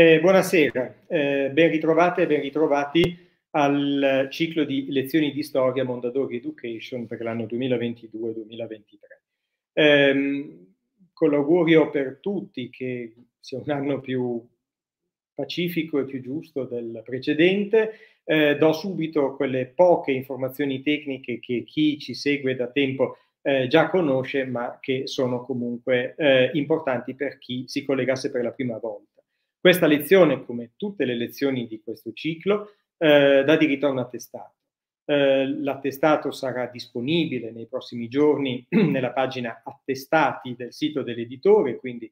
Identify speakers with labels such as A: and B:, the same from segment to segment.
A: Eh, buonasera, eh, ben ritrovate e ben ritrovati al ciclo di lezioni di storia Mondadori Education per l'anno 2022-2023. Eh, con l'augurio per tutti che sia un anno più pacifico e più giusto del precedente, eh, do subito quelle poche informazioni tecniche che chi ci segue da tempo eh, già conosce, ma che sono comunque eh, importanti per chi si collegasse per la prima volta. Questa lezione, come tutte le lezioni di questo ciclo, eh, dà diritto a un attestato. Eh, l'attestato sarà disponibile nei prossimi giorni nella pagina attestati del sito dell'editore, quindi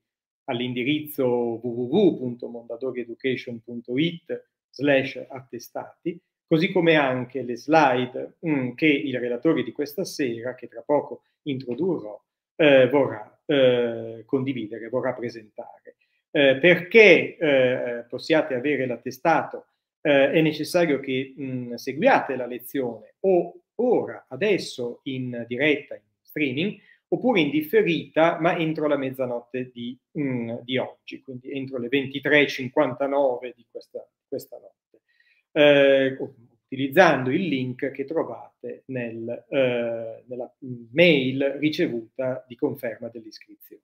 A: all'indirizzo www.mondadorieducation.it slash attestati, così come anche le slide mh, mm, che il relatore di questa sera, che tra poco introdurrò, eh, vorrà eh, condividere, vorrà presentare eh, perché eh, possiate avere l'attestato eh, è necessario che mh, seguiate la lezione o ora, adesso in diretta, in streaming, oppure in differita, ma entro la mezzanotte di, mh, di oggi, quindi entro le 23.59 di questa, questa notte, eh, utilizzando il link che trovate nel, eh, nella mail ricevuta di conferma dell'iscrizione.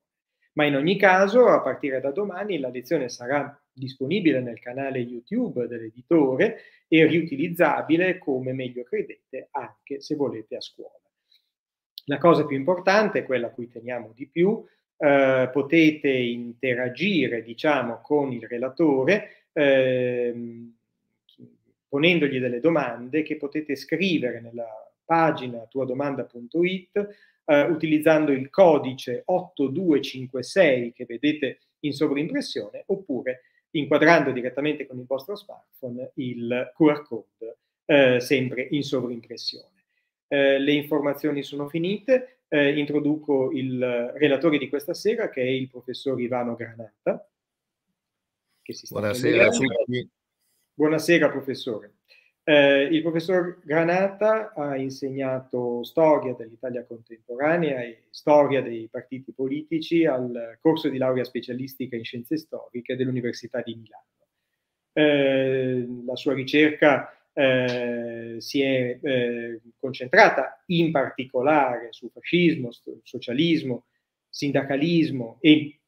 A: Ma in ogni caso, a partire da domani, la lezione sarà disponibile nel canale YouTube dell'editore e riutilizzabile come meglio credete anche se volete a scuola. La cosa più importante, quella a cui teniamo di più, eh, potete interagire diciamo, con il relatore eh, ponendogli delle domande che potete scrivere nella pagina tuadomanda.it eh, utilizzando il codice 8256 che vedete in sovrimpressione oppure inquadrando direttamente con il vostro smartphone il QR code eh, sempre in sovrimpressione. Eh, le informazioni sono finite, eh, introduco il relatore di questa sera che è il professor Ivano Granata. Buonasera a tutti. Buonasera professore. Eh, il professor Granata ha insegnato storia dell'Italia contemporanea e storia dei partiti politici al corso di laurea specialistica in scienze storiche dell'Università di Milano. Eh, la sua ricerca eh, si è eh, concentrata in particolare su fascismo, socialismo, sindacalismo e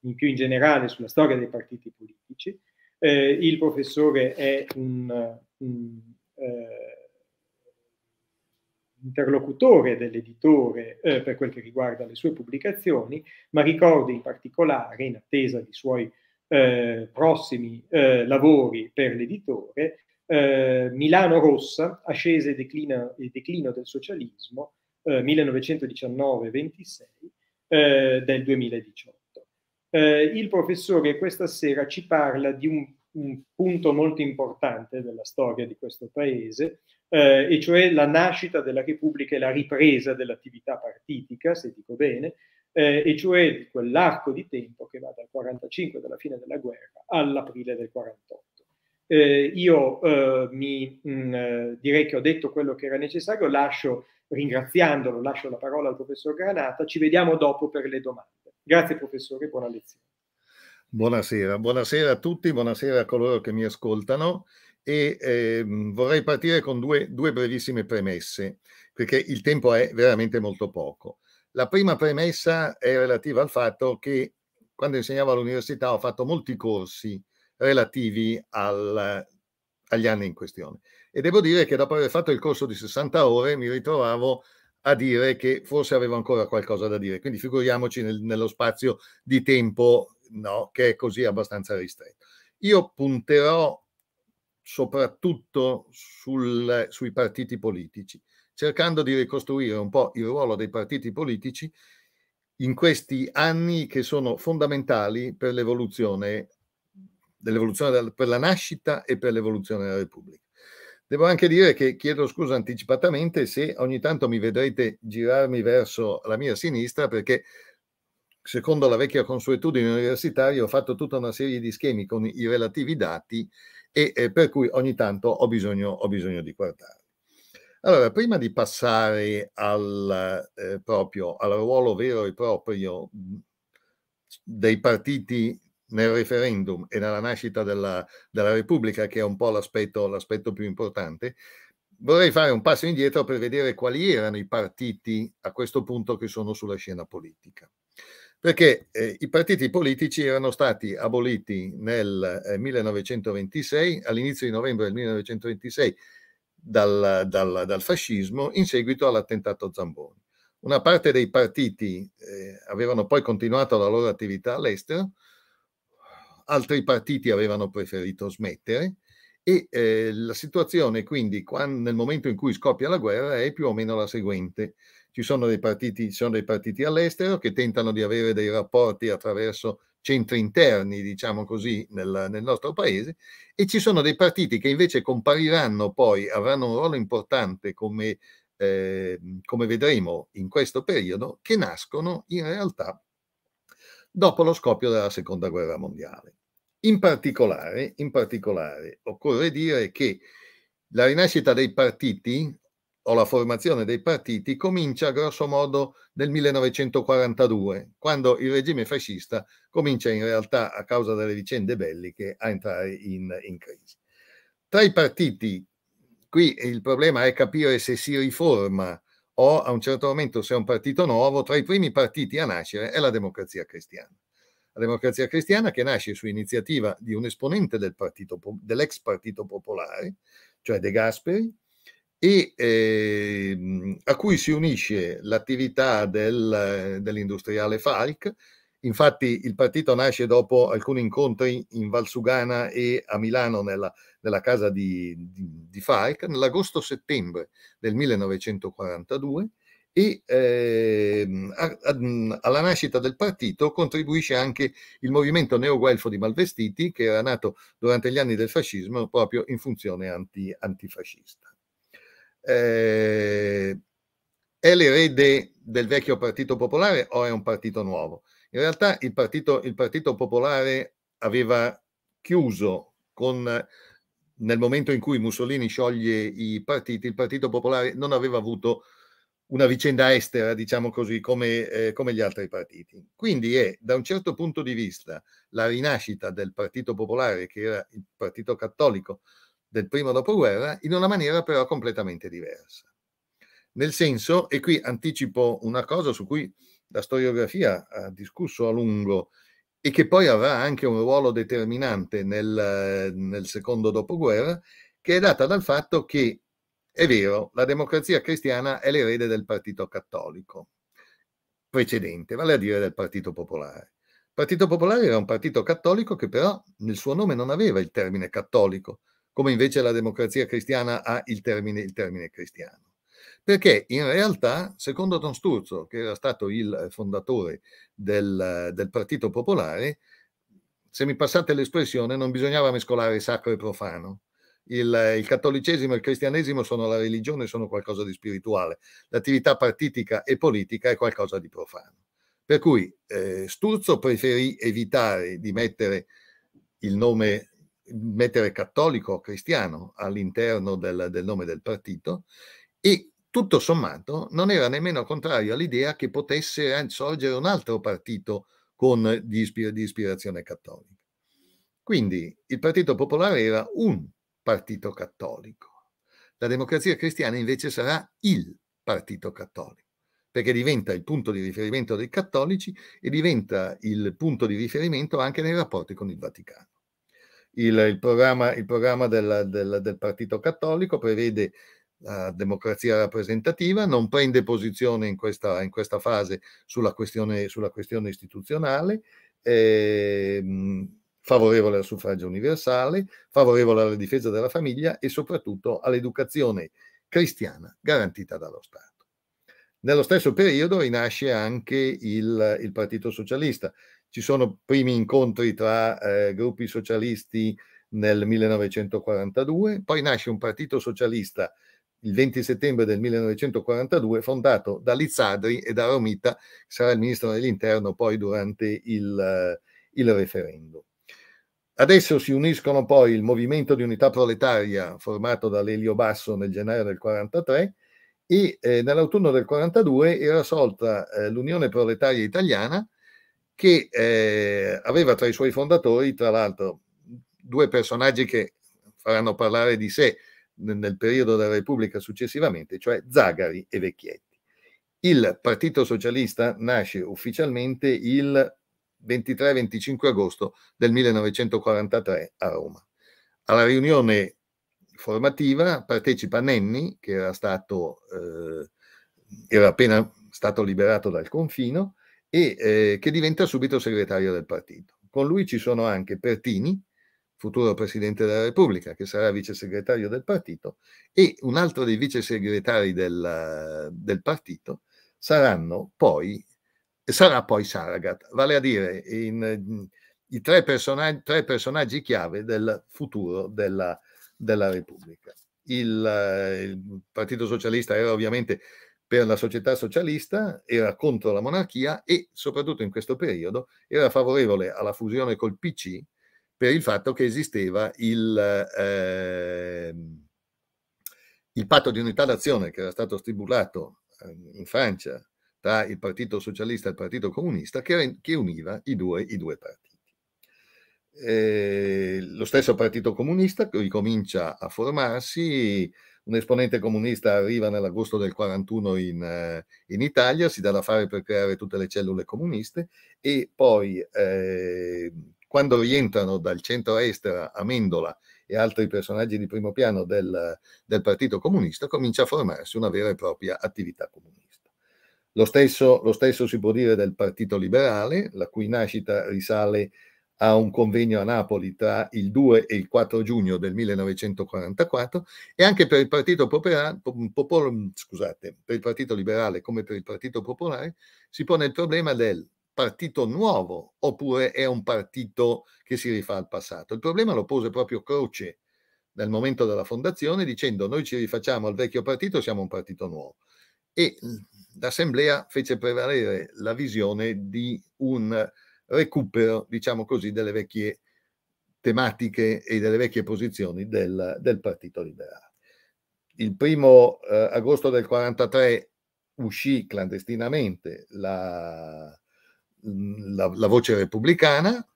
A: in più in generale sulla storia dei partiti politici. Eh, il professore è un Mm, eh, interlocutore dell'editore eh, per quel che riguarda le sue pubblicazioni, ma ricordo in particolare, in attesa di suoi eh, prossimi eh, lavori per l'editore, eh, Milano Rossa, ascese e declina, declino del socialismo, 1919-26, eh, del 2018. il professore questa sera ci parla di un un punto molto importante della storia di questo paese, eh, e cioè la nascita della Repubblica e la ripresa dell'attività partitica, se dico bene, eh, e cioè quell'arco di tempo che va dal 45, dalla fine della guerra, all'aprile del 48. Eh, io eh, mi, mh, mm, eh, direi che ho detto quello che era necessario, lascio, ringraziandolo, lascio la parola al professor Granata, ci vediamo dopo per le domande. Grazie professore, buona lezione.
B: Buonasera, buonasera a tutti, buonasera a coloro che mi ascoltano e eh, vorrei partire con due, due, brevissime premesse, perché il tempo è veramente molto poco. La prima premessa è relativa al fatto che quando insegnavo all'università ho fatto molti corsi relativi al, agli anni in questione e devo dire che dopo aver fatto il corso di 60 ore mi ritrovavo a dire che forse avevo ancora qualcosa da dire, quindi figuriamoci nel, nello spazio di tempo no, che è così abbastanza ristretto. Io punterò soprattutto sul, sui partiti politici, cercando di ricostruire un po' il ruolo dei partiti politici in questi anni che sono fondamentali per l'evoluzione, dell'evoluzione per la nascita e per l'evoluzione della Repubblica. Devo anche dire che chiedo scusa anticipatamente se ogni tanto mi vedrete girarmi verso la mia sinistra perché secondo la vecchia consuetudine universitaria, ho fatto tutta una serie di schemi con i relativi dati e eh, per cui ogni tanto ho bisogno, ho bisogno di guardarli. Allora, prima di passare al, eh, proprio, al ruolo vero e proprio mm, dei partiti nel referendum e nella nascita della, della Repubblica, che è un po' l'aspetto, l'aspetto più importante, vorrei fare un passo indietro per vedere quali erano i partiti a questo punto che sono sulla scena politica perché eh, i partiti politici erano stati aboliti nel eh, 1926, all'inizio di novembre del 1926, dal, dal, dal, fascismo in seguito all'attentato Zamboni. Una parte dei partiti eh, avevano poi continuato la loro attività all'estero, altri partiti avevano preferito smettere e eh, la situazione quindi quando, nel momento in cui scoppia la guerra è più o meno la seguente ci sono dei partiti, sono dei partiti all'estero che tentano di avere dei rapporti attraverso centri interni, diciamo così, nel, nel, nostro paese, e ci sono dei partiti che invece compariranno poi, avranno un ruolo importante come, eh, come vedremo in questo periodo, che nascono in realtà dopo lo scoppio della Seconda Guerra Mondiale. In particolare, in particolare occorre dire che la rinascita dei partiti o la formazione dei partiti comincia grosso modo nel 1942, quando il regime fascista comincia in realtà a causa delle vicende belliche a entrare in, in crisi. Tra i partiti, qui il problema è capire se si riforma o a un certo momento se è un partito nuovo, tra i primi partiti a nascere è la democrazia cristiana. La democrazia cristiana che nasce su iniziativa di un esponente del partito, dell'ex Partito Popolare, cioè De Gasperi, e eh, a cui si unisce l'attività del, eh, dell'industriale Falk. Infatti il partito nasce dopo alcuni incontri in Valsugana e a Milano nella, nella casa di, di, di Falk nell'agosto-settembre del 1942 e eh, a, a, alla nascita del partito contribuisce anche il movimento neoguelfo di Malvestiti che era nato durante gli anni del fascismo proprio in funzione anti, antifascista eh, è l'erede del vecchio Partito Popolare o è un partito nuovo? In realtà il Partito, il partito Popolare aveva chiuso con nel momento in cui Mussolini scioglie i partiti, il Partito Popolare non aveva avuto una vicenda estera, diciamo così, come, eh, come, gli altri partiti. Quindi è, da un certo punto di vista, la rinascita del Partito Popolare, che era il Partito Cattolico, del primo dopoguerra in una maniera però completamente diversa. Nel senso, e qui anticipo una cosa su cui la storiografia ha discusso a lungo e che poi avrà anche un ruolo determinante nel, nel secondo dopoguerra, che è data dal fatto che, è vero, la democrazia cristiana è l'erede del partito cattolico precedente, vale a dire del Partito Popolare. Il Partito Popolare era un partito cattolico che però nel suo nome non aveva il termine cattolico, come invece la democrazia cristiana ha il termine, il termine cristiano. Perché in realtà, secondo Don Sturzo, che era stato il eh, fondatore del, eh, del Partito Popolare, se mi passate l'espressione, non bisognava mescolare sacro e profano. Il, eh, il, cattolicesimo e il cristianesimo sono la religione, sono qualcosa di spirituale, l'attività partitica e politica è qualcosa di profano. Per cui eh, Sturzo preferì evitare di mettere il nome mettere cattolico o cristiano all'interno del, del nome del partito e tutto sommato non era nemmeno contrario all'idea che potesse sorgere un altro partito con, di, ispir- di ispirazione cattolica. Quindi il Partito Popolare era un partito cattolico. La democrazia cristiana invece sarà il partito cattolico, perché diventa il punto di riferimento dei cattolici e diventa il punto di riferimento anche nei rapporti con il Vaticano il, il, programma, il programma del, del, del, Partito Cattolico prevede la democrazia rappresentativa, non prende posizione in questa, in questa fase sulla questione, sulla questione istituzionale, eh, favorevole al suffragio universale, favorevole alla difesa della famiglia e soprattutto all'educazione cristiana garantita dallo Stato. Nello stesso periodo rinasce anche il, il Partito Socialista, ci sono primi incontri tra eh, gruppi socialisti nel 1942, poi nasce un partito socialista il 20 settembre del 1942, fondato da Lizzadri e da Romita, che sarà il ministro dell'interno poi durante il, eh, il referendum. Adesso si uniscono poi il movimento di unità proletaria formato da Lelio Basso nel gennaio del 1943 e eh, nell'autunno del 1942 era sorta eh, l'Unione Proletaria Italiana che eh, aveva tra i suoi fondatori, tra l'altro, due personaggi che faranno parlare di sé nel periodo della Repubblica successivamente, cioè Zagari e Vecchietti. Il Partito Socialista nasce ufficialmente il 23-25 agosto del 1943 a Roma. Alla riunione formativa partecipa Nenni, che era stato, eh, era appena stato liberato dal confino, e eh, che diventa subito segretario del partito. Con lui ci sono anche Pertini, futuro presidente della Repubblica, che sarà vice segretario del partito, e un altro dei vice segretari del, del partito saranno poi, sarà poi Saragat, vale a dire in, i tre personaggi, tre personaggi, chiave del futuro della, della Repubblica. Il, il Partito Socialista era ovviamente per la società socialista, era contro la monarchia e soprattutto in questo periodo era favorevole alla fusione col PC per il fatto che esisteva il, eh, il patto di unità d'azione che era stato stipulato ehm, in Francia tra il Partito Socialista e il Partito Comunista che, che univa i due, i due partiti. Eh, lo stesso Partito Comunista ricomincia a formarsi un esponente comunista arriva nell'agosto del 41 in, eh, in, Italia, si dà da fare per creare tutte le cellule comuniste e poi eh, quando rientrano dal centro-est Amendola e altri personaggi di primo piano del, del Partito Comunista, comincia a formarsi una vera e propria attività comunista. Lo stesso, lo stesso si può dire del Partito Liberale, la cui nascita risale a a un convegno a Napoli tra il 2 e il 4 giugno del 1944 e anche per il Partito, Popolare, Popol, scusate, per il Partito Liberale come per il Partito Popolare si pone il problema del partito nuovo oppure è un partito che si rifà al passato. Il problema lo pose proprio Croce nel momento della fondazione dicendo noi ci rifacciamo al vecchio partito, siamo un partito nuovo. E l'assemblea fece prevalere la visione di un recupero, diciamo così, delle vecchie tematiche e delle vecchie posizioni del, del Partito Liberale. Il primo eh, agosto del 43 uscì clandestinamente la, la, la voce repubblicana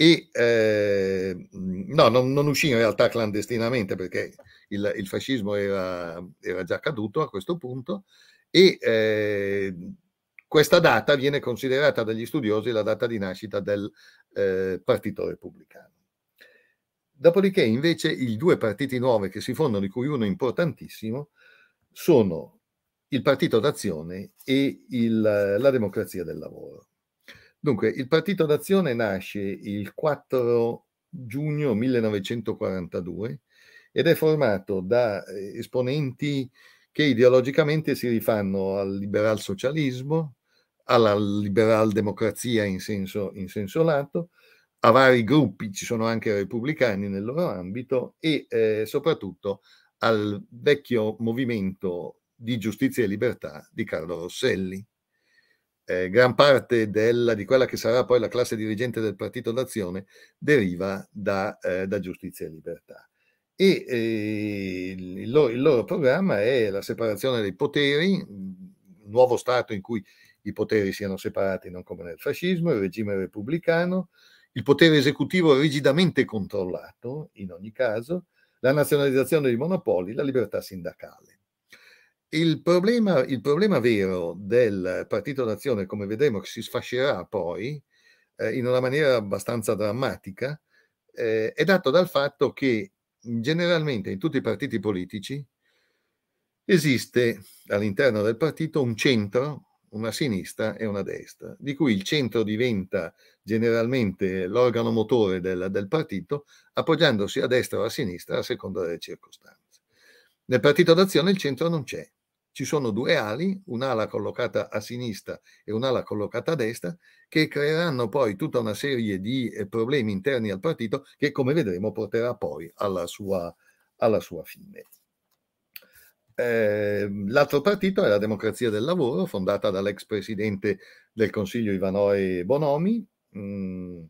B: e eh, no, non, non, uscì in realtà clandestinamente perché il, il fascismo era, era, già caduto a questo punto e eh, questa data viene considerata dagli studiosi la data di nascita del eh, Partito Repubblicano. Dopodiché invece i due partiti nuovi che si fondano, di cui uno è importantissimo, sono il Partito d'Azione e il, la Democrazia del Lavoro. Dunque, il Partito d'Azione nasce il 4 giugno 1942 ed è formato da eh, esponenti che ideologicamente si rifanno al liberal socialismo, alla liberaldemocrazia in senso, in senso lato, a vari gruppi, ci sono anche repubblicani nel loro ambito, e eh, soprattutto al vecchio movimento di giustizia e libertà di Carlo Rosselli. Eh, gran parte della, di quella che sarà poi la classe dirigente del Partito d'Azione deriva da, eh, da Giustizia e Libertà. E eh, il, loro, il, loro, programma è la separazione dei poteri, un nuovo Stato in cui i poteri siano separati non come nel fascismo, il regime repubblicano, il potere esecutivo rigidamente controllato, in ogni caso, la nazionalizzazione dei monopoli, la libertà sindacale. Il problema, il problema vero del Partito d'Azione, come vedremo, che si sfascerà poi eh, in una maniera abbastanza drammatica, eh, è dato dal fatto che generalmente in tutti i partiti politici esiste all'interno del partito un centro una sinistra e una destra, di cui il centro diventa generalmente l'organo motore del, del partito, appoggiandosi a destra o a sinistra a seconda delle circostanze. Nel partito d'azione il centro non c'è, ci sono due ali, un'ala collocata a sinistra e un'ala collocata a destra, che creeranno poi tutta una serie di eh, problemi interni al partito che, come vedremo, porterà poi alla sua, alla sua fine. Ehm, l'altro partito è la Democrazia del Lavoro, fondata dall'ex presidente del Consiglio Ivanoi Bonomi, mh, mm,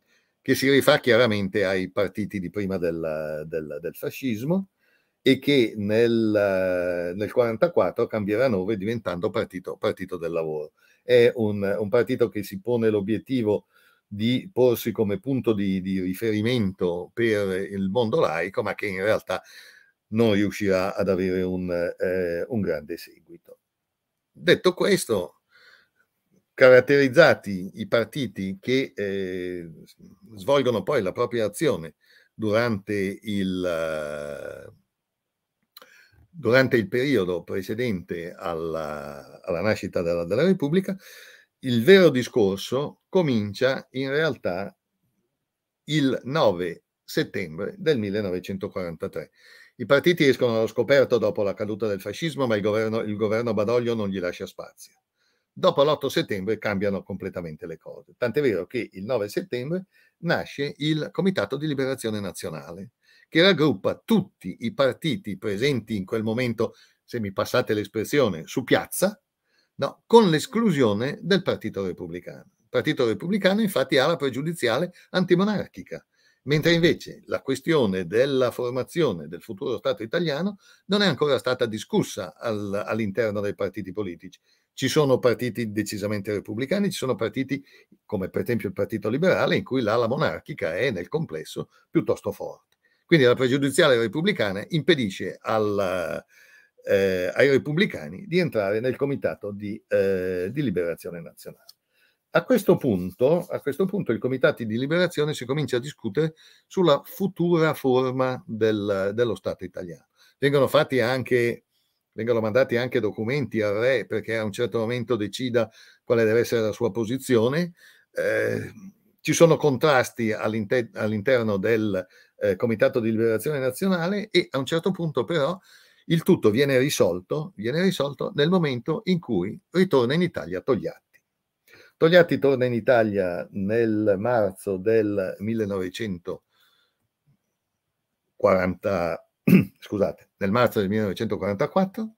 B: che si rifà chiaramente ai partiti di prima del, del, del fascismo e che nel, 1944 cambierà nome diventando partito, partito, del Lavoro. È un, un partito che si pone l'obiettivo di porsi come punto di, di, riferimento per il mondo laico, ma che in realtà non riuscirà ad avere un, eh, un grande seguito. Detto questo, caratterizzati i partiti che eh, svolgono poi la propria azione durante il, durante il periodo precedente alla, alla nascita della, della Repubblica, il vero discorso comincia in realtà il 9 settembre del 1943 i partiti escono allo scoperto dopo la caduta del fascismo, ma il governo, il governo Badoglio non gli lascia spazio. Dopo l'8 settembre cambiano completamente le cose. Tant'è vero che il 9 settembre nasce il Comitato di Liberazione Nazionale, che raggruppa tutti i partiti presenti in quel momento, se mi passate l'espressione, su piazza, no, con l'esclusione del Partito Repubblicano. Il Partito Repubblicano infatti ha la pregiudiziale antimonarchica, mentre invece la questione della formazione del futuro Stato italiano non è ancora stata discussa al, all'interno dei partiti politici. Ci sono partiti decisamente repubblicani, ci sono partiti come per esempio il Partito Liberale in cui l'ala monarchica è nel complesso piuttosto forte. Quindi la pregiudiziale repubblicana impedisce al, eh, ai repubblicani di entrare nel comitato di, eh, di liberazione nazionale. A questo, punto, a questo punto i comitati di liberazione si comincia a discutere sulla futura forma del, dello Stato italiano. Vengono fatti anche vengono mandati anche documenti al re perché a un certo momento decida quale deve essere la sua posizione. Eh, ci sono contrasti all'inter- all'interno del eh, Comitato di Liberazione Nazionale e a un certo punto però il tutto viene risolto, viene risolto nel momento in cui ritorna in Italia Togliatti. Togliatti torna in Italia nel marzo del 1940, scusate, nel marzo del 1944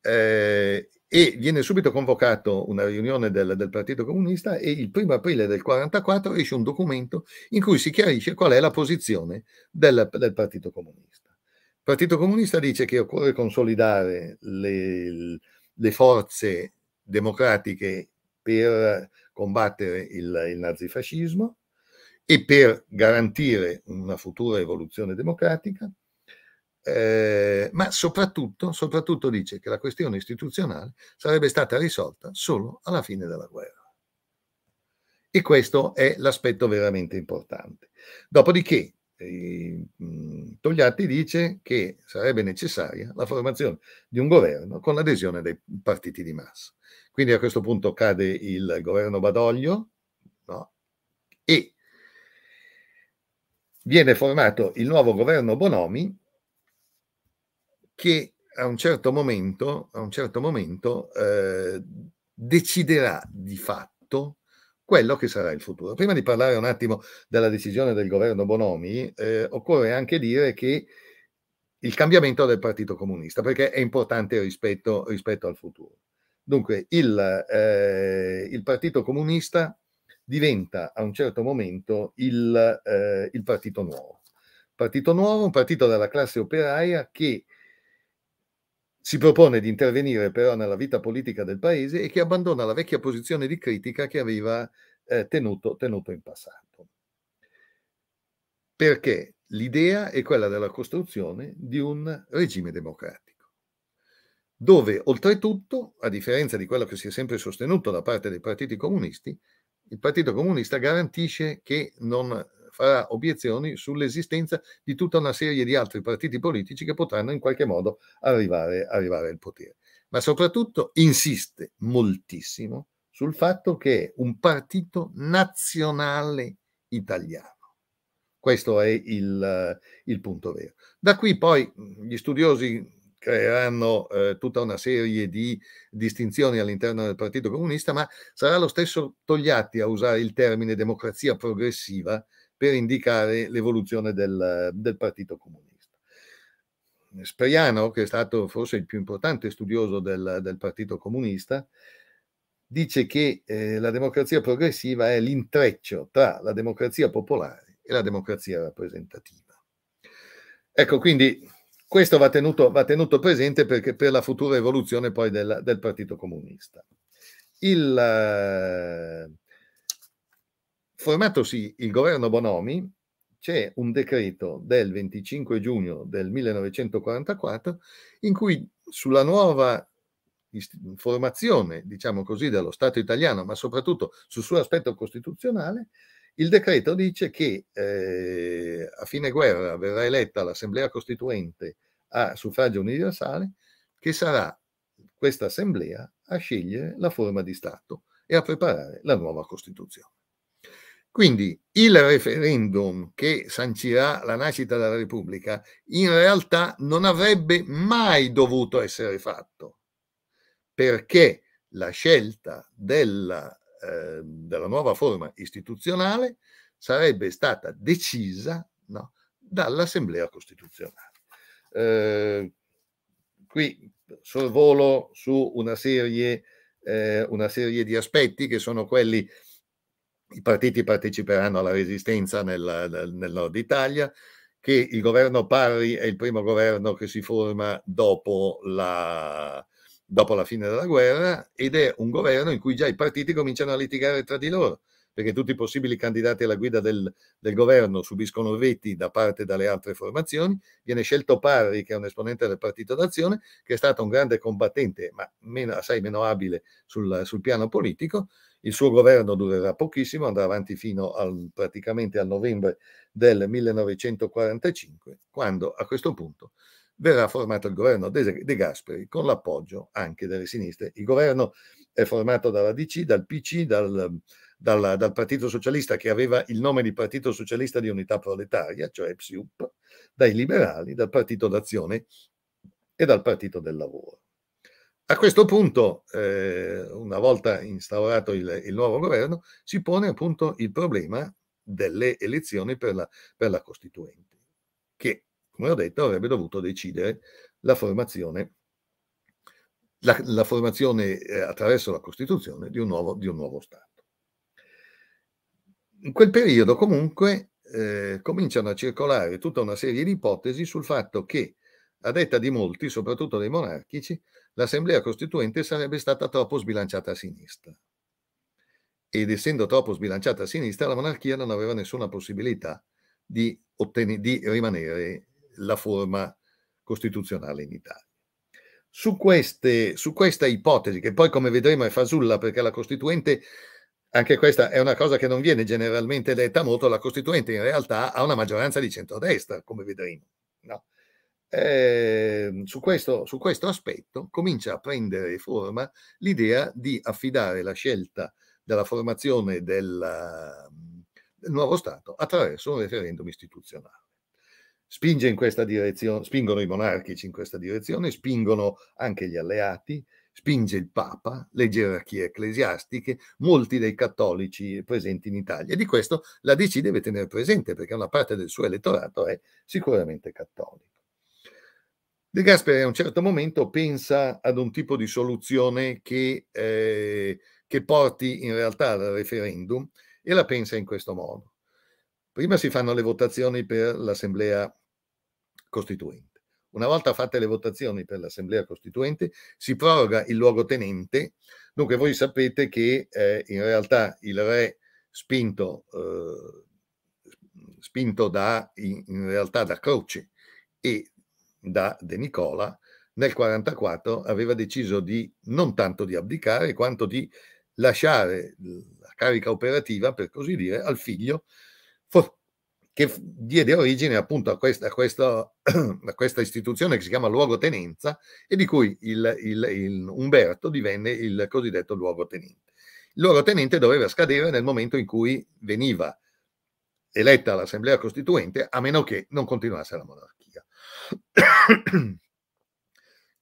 B: eh, e viene subito convocato una riunione del, del, Partito Comunista e il primo aprile del 1944 esce un documento in cui si chiarisce qual è la posizione del, del Partito Comunista. Il Partito Comunista dice che occorre consolidare le, le forze democratiche per combattere il, il nazifascismo e per garantire una futura evoluzione democratica, eh, ma soprattutto, soprattutto dice che la questione istituzionale sarebbe stata risolta solo alla fine della guerra. E questo è l'aspetto veramente importante. Dopodiché Ehm, mhmm, Togliatti dice che sarebbe necessaria la formazione di un governo con l'adesione dei partiti di massa. Quindi a questo punto cade il governo Badoglio no? e viene formato il nuovo governo Bonomi che a un certo momento, un certo momento eh, deciderà di fatto quello che sarà il futuro. Prima di parlare un attimo della decisione del governo Bonomi, eh, occorre anche dire che il cambiamento del Partito Comunista, perché è importante rispetto, rispetto al futuro. Dunque, il, eh, il, Partito Comunista diventa a un certo momento il, eh, il Partito Nuovo. Partito Nuovo, un partito della classe operaia che si propone di intervenire però nella vita politica del paese e che abbandona la vecchia posizione di critica che aveva eh, tenuto, tenuto in passato. Perché l'idea è quella della costruzione di un regime democratico, dove oltretutto, a differenza di quello che si è sempre sostenuto da parte dei partiti comunisti, il Partito Comunista garantisce che non farà obiezioni sull'esistenza di tutta una serie di altri partiti politici che potranno in qualche modo arrivare, arrivare al potere. Ma soprattutto insiste moltissimo sul fatto che è un partito nazionale italiano. Questo è il, il punto vero. Da qui poi gli studiosi creeranno eh, tutta una serie di distinzioni all'interno del Partito Comunista, ma sarà lo stesso Togliatti a usare il termine democrazia progressiva per indicare l'evoluzione del, del Partito Comunista. Spriano, che è stato forse il più importante studioso del, del Partito Comunista, dice che eh, la democrazia progressiva è l'intreccio tra la democrazia popolare e la democrazia rappresentativa. Ecco, quindi questo va tenuto, va tenuto presente perché, per la futura evoluzione poi del, del Partito Comunista. Il, Formatosi il governo Bonomi, c'è un decreto del 25 giugno del 1944 in cui sulla nuova formazione, diciamo così, dello Stato italiano, ma soprattutto sul suo aspetto costituzionale, il decreto dice che eh, a fine guerra verrà eletta l'Assemblea Costituente a suffragio universale, che sarà questa Assemblea a scegliere la forma di Stato e a preparare la nuova Costituzione. Quindi il referendum che sancirà la nascita della Repubblica in realtà non avrebbe mai dovuto essere fatto, perché la scelta della, eh, della nuova forma istituzionale sarebbe stata decisa no, dall'Assemblea Costituzionale. Eh, qui sorvolo su una serie, eh, una serie, di aspetti che sono quelli i partiti parteciperanno alla resistenza nel, nel nord Italia, che il governo Parri è il primo governo che si forma dopo la, dopo la fine della guerra ed è un governo in cui già i partiti cominciano a litigare tra di loro perché tutti i possibili candidati alla guida del, del, governo subiscono veti da parte delle altre formazioni, viene scelto Parri, che è un esponente del Partito d'Azione, che è stato un grande combattente, ma meno, assai meno abile sul, sul piano politico, il suo governo durerà pochissimo, andrà avanti fino al, praticamente al novembre del 1945, quando a questo punto verrà formato il governo De Gasperi con l'appoggio anche delle sinistre. Il governo è formato dalla DC, dal PC, dal, dal, dal, Partito Socialista che aveva il nome di Partito Socialista di Unità Proletaria, cioè PSUP, dai liberali, dal Partito d'Azione e dal Partito del Lavoro. A questo punto, eh, una volta instaurato il, il, nuovo governo, si pone appunto il problema delle elezioni per la, per la Costituente, che, come ho detto, avrebbe dovuto decidere la formazione, la, la formazione eh, attraverso la Costituzione di un nuovo, di un nuovo Stato in quel periodo comunque eh, cominciano a circolare tutta una serie di ipotesi sul fatto che a detta di molti, soprattutto dei monarchici, l'assemblea costituente sarebbe stata troppo sbilanciata a sinistra. Ed essendo troppo sbilanciata a sinistra, la monarchia non aveva nessuna possibilità di, otteni- di rimanere la forma costituzionale in Italia. Su, queste, su, questa ipotesi, che poi come vedremo è fasulla perché la Costituente, anche questa è una cosa che non viene generalmente detta molto, la Costituente in realtà ha una maggioranza di centrodestra, come vedremo. No? eh, su, questo, su questo aspetto comincia a prendere forma l'idea di affidare la scelta della formazione della, del nuovo Stato attraverso un referendum istituzionale. Spinge in questa direzione, spingono i monarchici in questa direzione, spingono anche gli alleati, spinge il Papa, le gerarchie ecclesiastiche, molti dei cattolici presenti in Italia. Di questo la DC deve tenere presente perché una parte del suo elettorato è sicuramente cattolico. De Gasperi a un certo momento pensa ad un tipo di soluzione che, eh, che porti in realtà al referendum e la pensa in questo modo. Prima si fanno le votazioni per l'Assemblea Costituente. Una volta fatte le votazioni per l'Assemblea Costituente, si proroga il luogotenente. Dunque voi sapete che eh, in realtà il re spinto, eh, spinto da, in, in realtà da Croce e da De Nicola, nel 1944 aveva deciso di non tanto di abdicare quanto di lasciare la carica operativa, per così dire, al figlio che diede origine appunto a questa, a questa, a questa istituzione che si chiama luogotenenza e di cui il, il, il Umberto divenne il cosiddetto luogotenente. Il luogotenente doveva scadere nel momento in cui veniva eletta l'Assemblea Costituente, a meno che non continuasse la monarchia.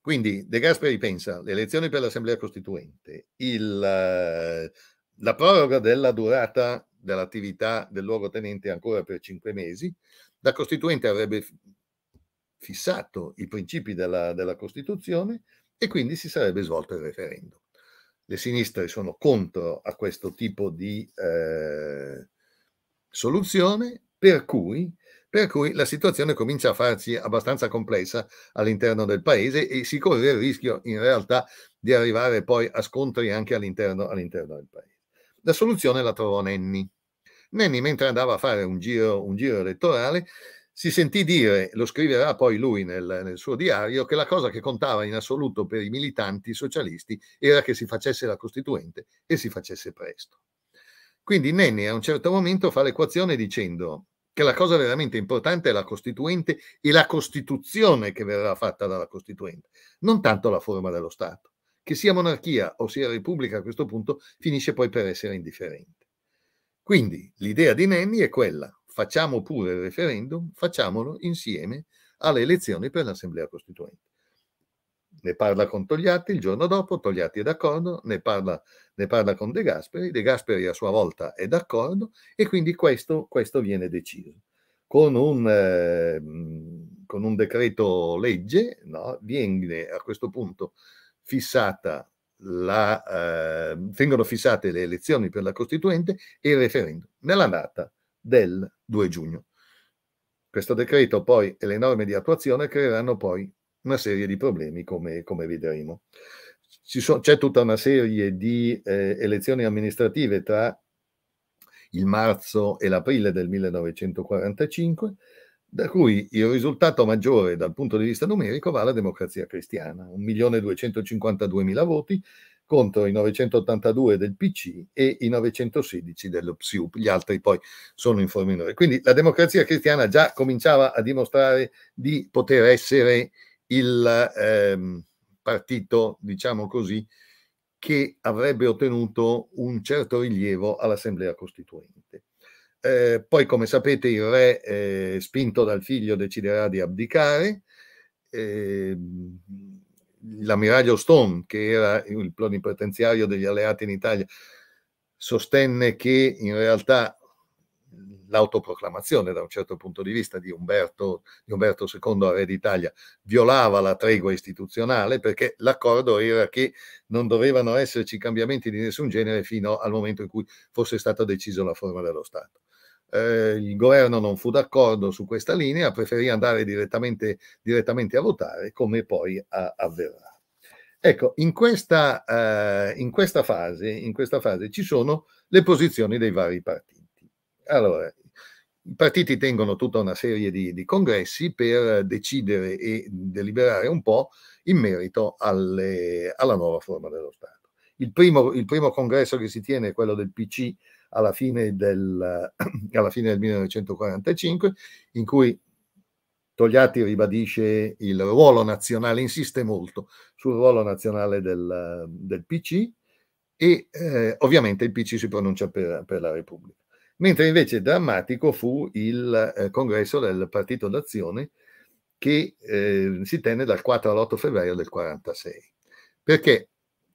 B: Quindi De Gasperi pensa le elezioni per l'Assemblea Costituente, il, eh, la proroga della durata dell'attività del luogotenente ancora per cinque mesi, la Costituente avrebbe fissato i principi della, della Costituzione e quindi si sarebbe svolto il referendum. Le sinistre sono contro a questo tipo di eh, soluzione, per cui per cui la situazione comincia a farsi abbastanza complessa all'interno del paese e si corre il rischio in realtà di arrivare poi a scontri anche all'interno, all'interno del paese. La soluzione la trovò Nenni. Nenni, mentre andava a fare un giro, un giro elettorale, si sentì dire, lo scriverà poi lui nel, nel, suo diario, che la cosa che contava in assoluto per i militanti socialisti era che si facesse la Costituente e si facesse presto. Quindi Nenni a un certo momento fa l'equazione dicendo che la cosa veramente importante è la Costituente e la Costituzione che verrà fatta dalla Costituente, non tanto la forma dello Stato. Che sia monarchia o sia repubblica a questo punto finisce poi per essere indifferente. Quindi l'idea di Nenni è quella, facciamo pure il referendum, facciamolo insieme alle elezioni per l'Assemblea Costituente ne parla con Togliatti il giorno dopo, Togliatti è d'accordo, ne parla, ne parla, con De Gasperi, De Gasperi a sua volta è d'accordo e quindi questo, questo viene deciso. Con un, eh, con un decreto legge no, viene a questo punto fissata la, eh, vengono fissate le elezioni per la Costituente e il referendum nella data del 2 giugno. Questo decreto poi e le norme di attuazione creeranno poi una serie di problemi, come, come vedremo. So, c'è tutta una serie di eh, elezioni amministrative tra il marzo e l'aprile del 1945, da cui il risultato maggiore dal punto di vista numerico va alla democrazia cristiana, 1.252.000 voti contro i 982 del PC e i 916 dello PSIUP, gli altri poi sono in minore. Quindi la democrazia cristiana già cominciava a dimostrare di poter essere il ehm, partito, diciamo così, che avrebbe ottenuto un certo rilievo all'Assemblea Costituente. Eh, poi, come sapete, il re, eh, spinto dal figlio, deciderà di abdicare. Eh, l'ammiraglio Stone, che era il plenipotenziario degli alleati in Italia, sostenne che in realtà l'autoproclamazione da un certo punto di vista di Umberto, di Umberto II a Re d'Italia violava la tregua istituzionale perché l'accordo era che non dovevano esserci cambiamenti di nessun genere fino al momento in cui fosse stata decisa la forma dello Stato. Eh, il governo non fu d'accordo su questa linea, preferì andare direttamente, direttamente a votare come poi a, avverrà. Ecco, in questa, eh, in, questa fase, in questa fase ci sono le posizioni dei vari partiti. Allora, i partiti tengono tutta una serie di, di, congressi per decidere e deliberare un po' in merito alle, alla nuova forma dello Stato. Il primo, il primo, congresso che si tiene è quello del PC alla fine del, alla fine del 1945, in cui Togliatti ribadisce il ruolo nazionale, insiste molto sul ruolo nazionale del, del PC e eh, ovviamente il PC si pronuncia per, per la Repubblica mentre invece drammatico fu il eh, congresso del Partito d'Azione che eh, si tenne dal 4 all'8 febbraio del 46, perché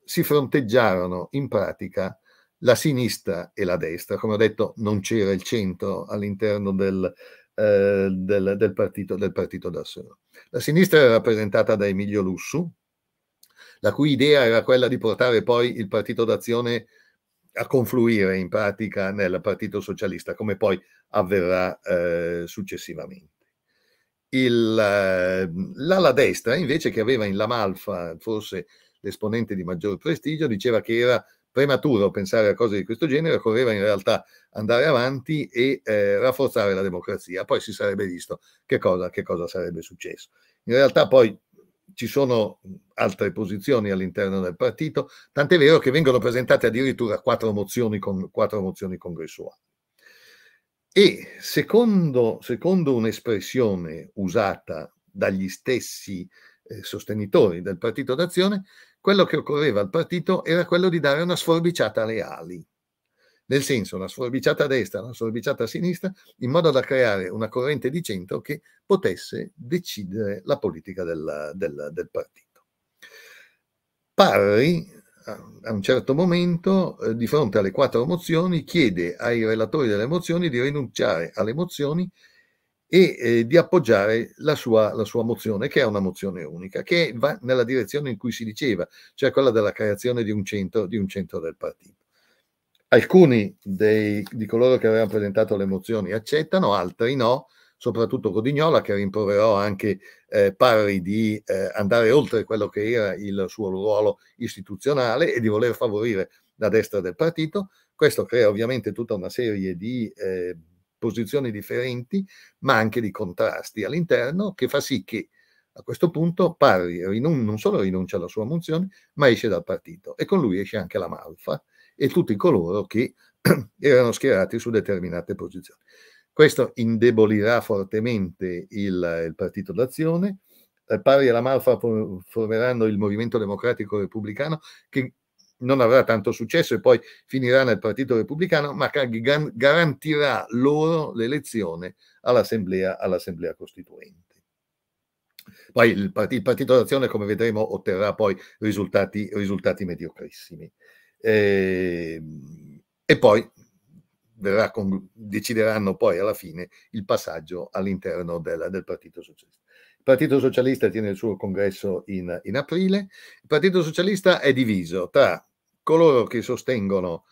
B: si fronteggiarono in pratica la sinistra e la destra, come ho detto non c'era il centro all'interno del, eh, del, del, partito, del partito d'Azione. La sinistra era rappresentata da Emilio Lussu, la cui idea era quella di portare poi il partito d'azione a confluire in pratica nel Partito Socialista, come poi avverrà eh, successivamente. Ehm, l'ala eh, destra, invece, che aveva in Lamalfa forse l'esponente di maggior prestigio, diceva che era prematuro pensare a cose di questo genere, occorreva in realtà andare avanti e eh, rafforzare la democrazia. Poi si sarebbe visto che cosa, che cosa sarebbe successo. In realtà poi ci sono altre posizioni all'interno del partito, tant'è vero che vengono presentate addirittura quattro mozioni, con, quattro mozioni congressuali. E secondo, secondo un'espressione usata dagli stessi eh, sostenitori del partito d'azione, quello che occorreva al partito era quello di dare una sforbiciata alle ali nel senso una sforbiciata a destra, una sforbiciata a sinistra, in modo da creare una corrente di centro che potesse decidere la politica del, del, del partito. Parri, a un certo momento, eh, di fronte alle quattro mozioni, chiede ai relatori delle mozioni di rinunciare alle mozioni e eh, di appoggiare la sua, la sua, mozione, che è una mozione unica, che va nella direzione in cui si diceva, cioè quella della creazione di un centro, di un centro del partito alcuni dei, di coloro che avevano presentato le mozioni accettano, altri no, soprattutto Codignola che rimproverò anche eh, Parri di eh, andare oltre quello che era il suo ruolo istituzionale e di voler favorire la destra del partito. Questo crea ovviamente tutta una serie di eh, posizioni differenti, ma anche di contrasti all'interno, che fa sì che a questo punto Parri non solo rinuncia alla sua mozione, ma esce dal partito e con lui esce anche la Malfa e tutti coloro che erano schierati su determinate posizioni. Questo indebolirà fortemente il, il Partito d'Azione, eh, pari alla Malfa formeranno il Movimento Democratico Repubblicano che non avrà tanto successo e poi finirà nel Partito Repubblicano, ma garantirà loro l'elezione all'assemblea, all'assemblea Costituente. Poi il, partito, d'Azione, come vedremo, otterrà poi risultati, risultati mediocrissimi eh, e poi con, decideranno poi alla fine il passaggio all'interno del, del Partito Socialista. Il Partito Socialista tiene il suo congresso in, in aprile, il Partito Socialista è diviso tra coloro che sostengono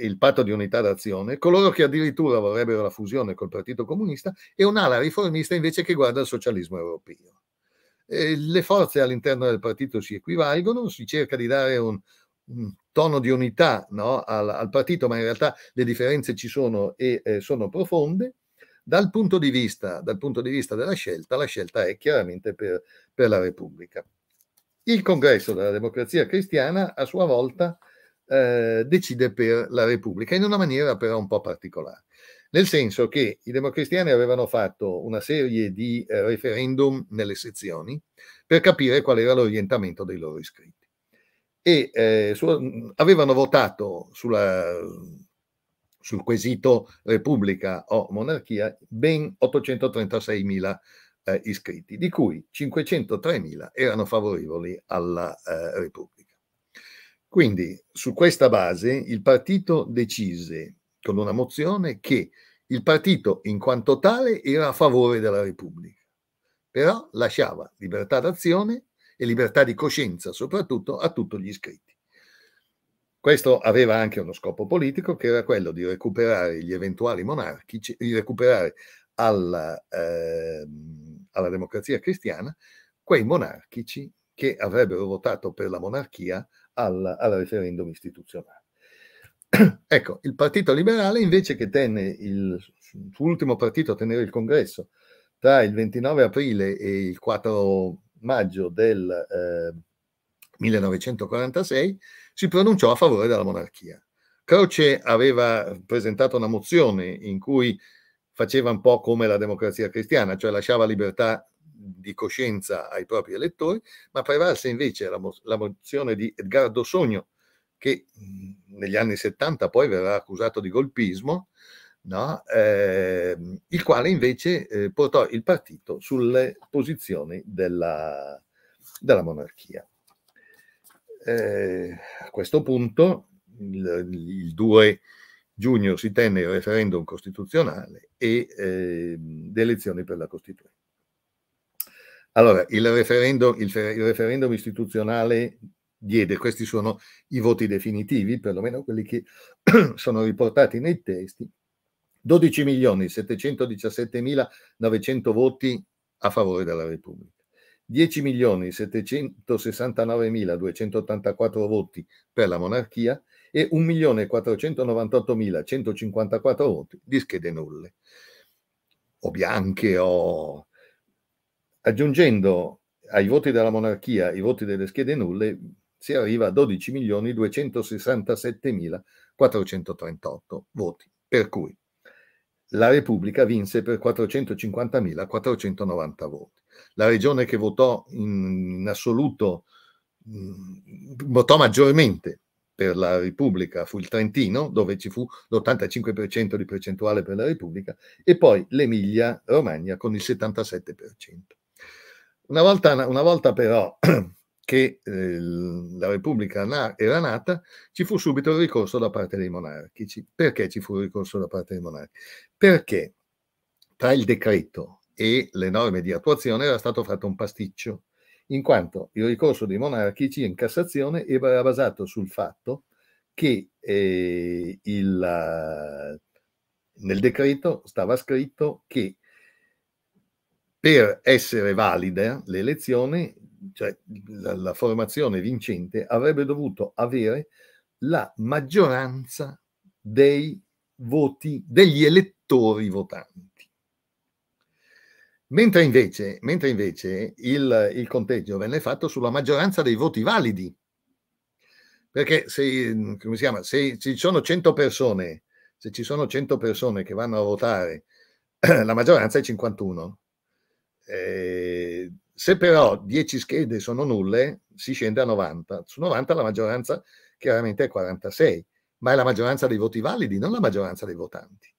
B: il patto di unità d'azione, coloro che addirittura vorrebbero la fusione col Partito Comunista e un'ala riformista invece che guarda al socialismo europeo. E eh, le forze all'interno del partito si equivalgono, si cerca di dare un, tono di unità no, al, al, partito, ma in realtà le differenze ci sono e eh, sono profonde. Dal punto, vista, dal punto, di vista, della scelta, la scelta è chiaramente per, per la Repubblica. Il congresso della democrazia cristiana, a sua volta, eh, decide per la Repubblica, in una maniera però un po' particolare, nel senso che i democristiani avevano fatto una serie di eh, referendum nelle sezioni per capire qual era l'orientamento dei loro iscritti e eh, su, mm, avevano votato sulla, sul quesito Repubblica o Monarchia ben 836.000 eh, iscritti, di cui 503.000 erano favorevoli alla eh, Repubblica. Quindi su questa base il partito decise con una mozione che il partito in quanto tale era a favore della Repubblica, però lasciava libertà d'azione e libertà di coscienza, soprattutto a tutti gli iscritti. Questo aveva anche uno scopo politico che era quello di recuperare gli eventuali monarchici, di recuperare alla, eh, alla democrazia cristiana quei monarchici che avrebbero votato per la monarchia al, al referendum istituzionale. ecco, il Partito Liberale invece che tenne il suo ultimo partito a tenere il congresso tra il 29 aprile e il 4 maggio del eh, 1946 si pronunciò a favore della monarchia. Croce aveva presentato una mozione in cui faceva un po' come la democrazia cristiana, cioè lasciava libertà di coscienza ai propri elettori, ma prevalse invece la, mo- la mozione di Edgardo Sogno, che mm, negli anni 70 poi verrà accusato di golpismo, no? eh, il quale invece eh, portò il partito sulle posizioni della, della monarchia. Eh, a questo punto, il, il, 2 giugno si tenne il referendum costituzionale e ehm, le elezioni per la Costituzione. Allora, il referendum, il, il referendum istituzionale diede. Questi sono i voti definitivi, perlomeno quelli che sono riportati nei testi, 12 milioni 717 mila 900 voti a favore della Repubblica, 10 milioni 769 mila 284 voti per la monarchia e 1 milione 498 mila 154 voti di schede nulle o bianche o aggiungendo ai voti della monarchia i voti delle schede nulle si arriva a 12 milioni 267 mila 438 voti per cui la Repubblica vinse per 450.490 voti. La regione che votò in, assoluto, mm, votò maggiormente per la Repubblica fu il Trentino, dove ci fu l'85% di percentuale per la Repubblica, e poi l'Emilia Romagna con il 77%. Una volta, una volta però che eh, la Repubblica na- era nata, ci fu subito il ricorso da parte dei monarchici. perché ci fu il ricorso da parte dei monarchici? Perché tra il decreto e le norme di attuazione era stato fatto un pasticcio, in quanto il ricorso dei monarchici in Cassazione era basato sul fatto che eh, il, nel decreto stava scritto che per essere valida l'elezione cioè la, la formazione vincente, avrebbe dovuto avere la maggioranza dei voti degli elettori votanti. Mentre invece, mentre invece il, il, conteggio venne fatto sulla maggioranza dei voti validi. Perché se, come si chiama, se, ci sono 100 persone, se ci sono 100 persone che vanno a votare, la maggioranza è 51. Eh, se però 10 schede sono nulle, si scende a 90. Su 90 la maggioranza chiaramente è 46, ma è la maggioranza dei voti validi, non la maggioranza dei votanti.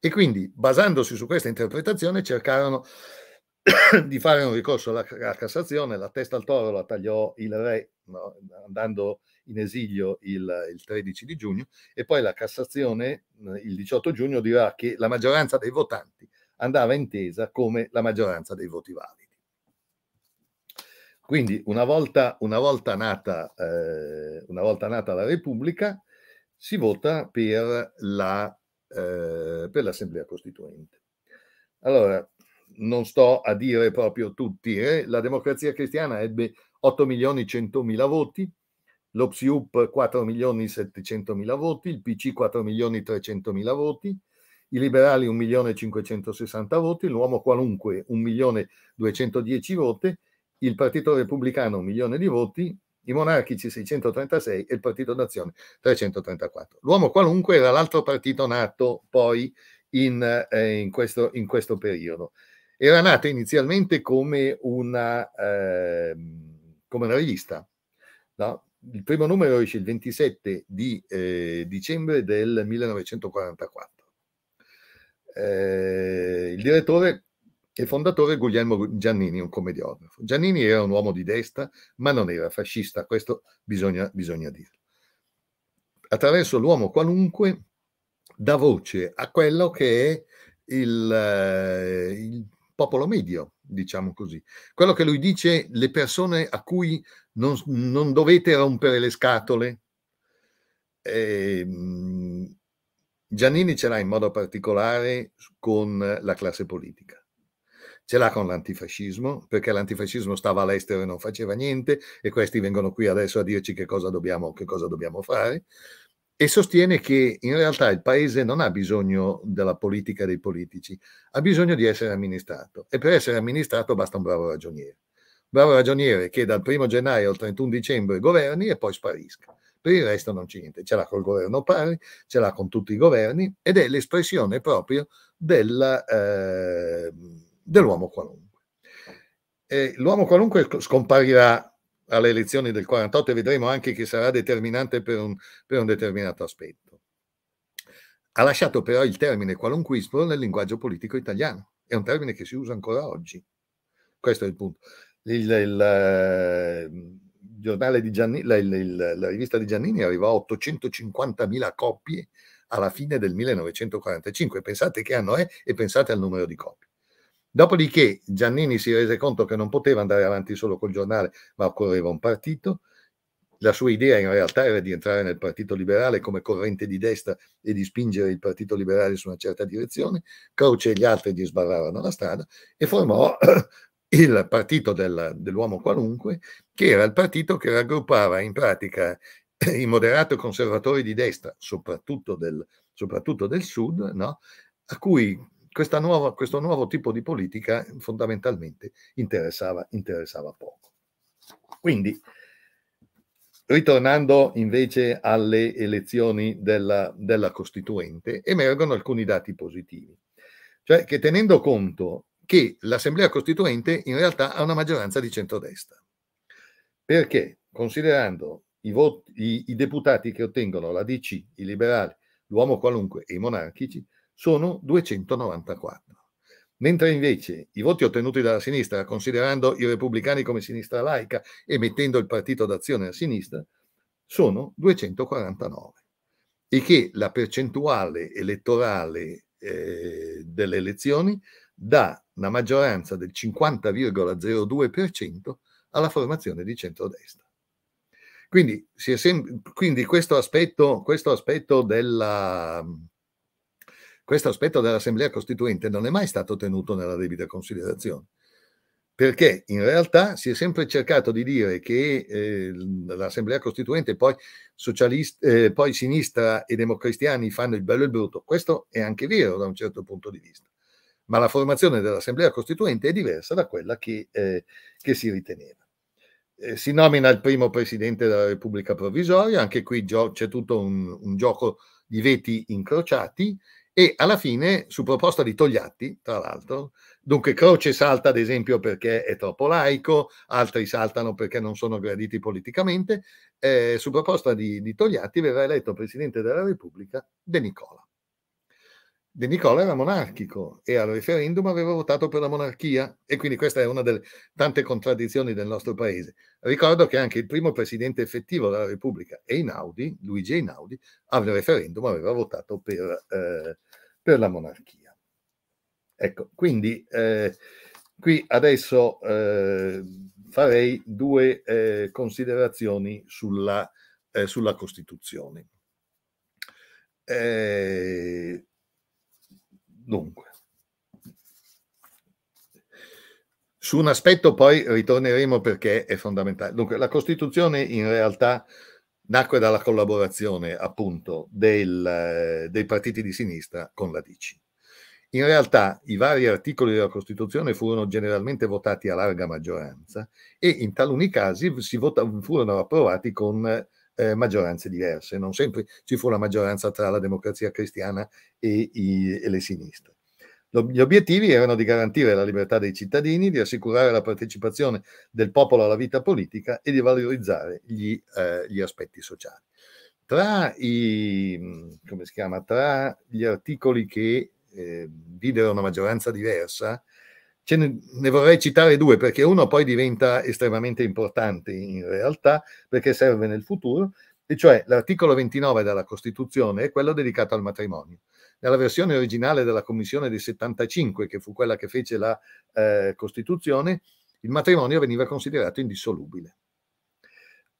B: E quindi, basandosi su questa interpretazione, cercarono di fare un ricorso alla, Cassazione, la testa al toro la tagliò il re no? andando in esilio il, il, 13 di giugno e poi la Cassazione il 18 giugno dirà che la maggioranza dei votanti andava intesa come la maggioranza dei voti validi. Quindi una volta, una volta, nata, eh, una volta nata, la Repubblica si vota per, la, eh, per l'Assemblea Costituente. Allora, non sto a dire proprio tutti, eh? la democrazia cristiana ebbe 8 milioni 100 mila voti, lo PSIUP 4 milioni 700 mila voti, il PC 4 milioni 300 mila voti, i liberali 1.560 voti, l'uomo qualunque 1.210 voti, il Partito Repubblicano 1 milione di voti, i monarchici 636 e il Partito d'Azione 334. L'uomo qualunque era l'altro partito nato poi in, eh, in, questo, in questo, periodo. Era nato inizialmente come una, eh, come una rivista. No? Il primo numero esce il 27 di eh, dicembre del 1944 eh, il direttore e fondatore Guglielmo Giannini, un commediografo. Giannini era un uomo di destra, ma non era fascista, questo bisogna, bisogna dirlo. Attraverso l'uomo qualunque dà voce a quello che è il, eh, il popolo medio, diciamo così. Quello che lui dice, le persone a cui non, non dovete rompere le scatole, eh, Giannini ce l'ha in modo particolare con la classe politica. Ce l'ha con l'antifascismo, perché l'antifascismo stava all'estero e non faceva niente, e questi vengono qui adesso a dirci che cosa dobbiamo, che cosa dobbiamo fare e sostiene che in realtà il paese non ha bisogno della politica dei politici, ha bisogno di essere amministrato e per essere amministrato basta un bravo ragioniere. Un Bravo ragioniere che dal 1 gennaio al 31 dicembre governi e poi sparisca. Per il resto non c'è niente, ce l'ha col governo Pari, ce l'ha con tutti i governi ed è l'espressione proprio del, eh, dell'uomo qualunque. E l'uomo qualunque scomparirà alle elezioni del 48 e vedremo anche che sarà determinante per un, per un determinato aspetto. Ha lasciato però il termine qualunquismo nel linguaggio politico italiano, è un termine che si usa ancora oggi. Questo è il punto. Il, il, ehm, giornale di Giannini, la, la, la rivista di Giannini arrivò a 850.000 copie alla fine del 1945. Pensate che anno è e pensate al numero di copie. Dopodiché Giannini si rese conto che non poteva andare avanti solo col giornale, ma occorreva un partito. La sua idea in realtà era di entrare nel Partito Liberale come corrente di destra e di spingere il Partito Liberale su una certa direzione. Croce e gli altri gli sbarravano la strada e formò il partito del, dell'uomo qualunque, che era il partito che raggruppava in pratica i moderato conservatori di destra, soprattutto del, soprattutto del sud, no? a cui nuova, questo nuovo tipo di politica fondamentalmente interessava, interessava poco. Quindi, ritornando invece alle elezioni della, della Costituente, emergono alcuni dati positivi, cioè che tenendo conto che l'Assemblea Costituente in realtà ha una maggioranza di centrodestra. Perché, considerando i, voti, i, i deputati che ottengono la DC, i liberali, l'uomo qualunque e i monarchici, sono 294. Mentre invece i voti ottenuti dalla sinistra, considerando i repubblicani come sinistra laica e mettendo il partito d'azione a sinistra, sono 249. E che la percentuale elettorale eh, delle elezioni dà una maggioranza del 50,02% alla formazione di centrodestra. Quindi, sem- quindi questo, aspetto, questo, aspetto della, questo aspetto dell'Assemblea Costituente non è mai stato tenuto nella debita considerazione, perché in realtà si è sempre cercato di dire che eh, l'Assemblea Costituente, poi, socialist- eh, poi sinistra e democristiani fanno il bello e il brutto. Questo è anche vero da un certo punto di vista ma la formazione dell'Assemblea Costituente è diversa da quella che, eh, che si riteneva. Eh, si nomina il primo presidente della Repubblica Provvisoria, anche qui gio- c'è tutto un, un, gioco di veti incrociati e alla fine, su proposta di Togliatti, tra l'altro, dunque Croce salta ad esempio perché è troppo laico, altri saltano perché non sono graditi politicamente, eh, su proposta di, di Togliatti verrà eletto presidente della Repubblica De Nicola. De Nicola era monarchico e al referendum aveva votato per la monarchia e quindi questa è una delle tante contraddizioni del nostro paese. Ricordo che anche il primo presidente effettivo della Repubblica, Einaudi, Luigi Einaudi, al referendum aveva votato per, eh, per la monarchia. Ecco, quindi eh, qui adesso eh, farei due eh, considerazioni sulla, eh, sulla Costituzione. Eh, Dunque, su un aspetto poi ritorneremo perché è fondamentale. Dunque, la Costituzione in realtà nacque dalla collaborazione appunto del, eh, dei partiti di sinistra con la DC. In realtà i vari articoli della Costituzione furono generalmente votati a larga maggioranza e in taluni casi vota, furono approvati con eh, maggioranze diverse, non sempre ci fu la maggioranza tra la democrazia cristiana e, i, e le sinistre. Gli obiettivi erano di garantire la libertà dei cittadini, di assicurare la partecipazione del popolo alla vita politica e di valorizzare gli, eh, gli aspetti sociali. Tra, i, chiama, tra, gli articoli che eh, videro una maggioranza diversa, Ce ne, ne vorrei citare due perché uno poi diventa estremamente importante in realtà perché serve nel futuro, e cioè l'articolo 29 della Costituzione è quello dedicato al matrimonio. Nella versione originale della Commissione del 75, che fu quella che fece la eh, Costituzione, il matrimonio veniva considerato indissolubile.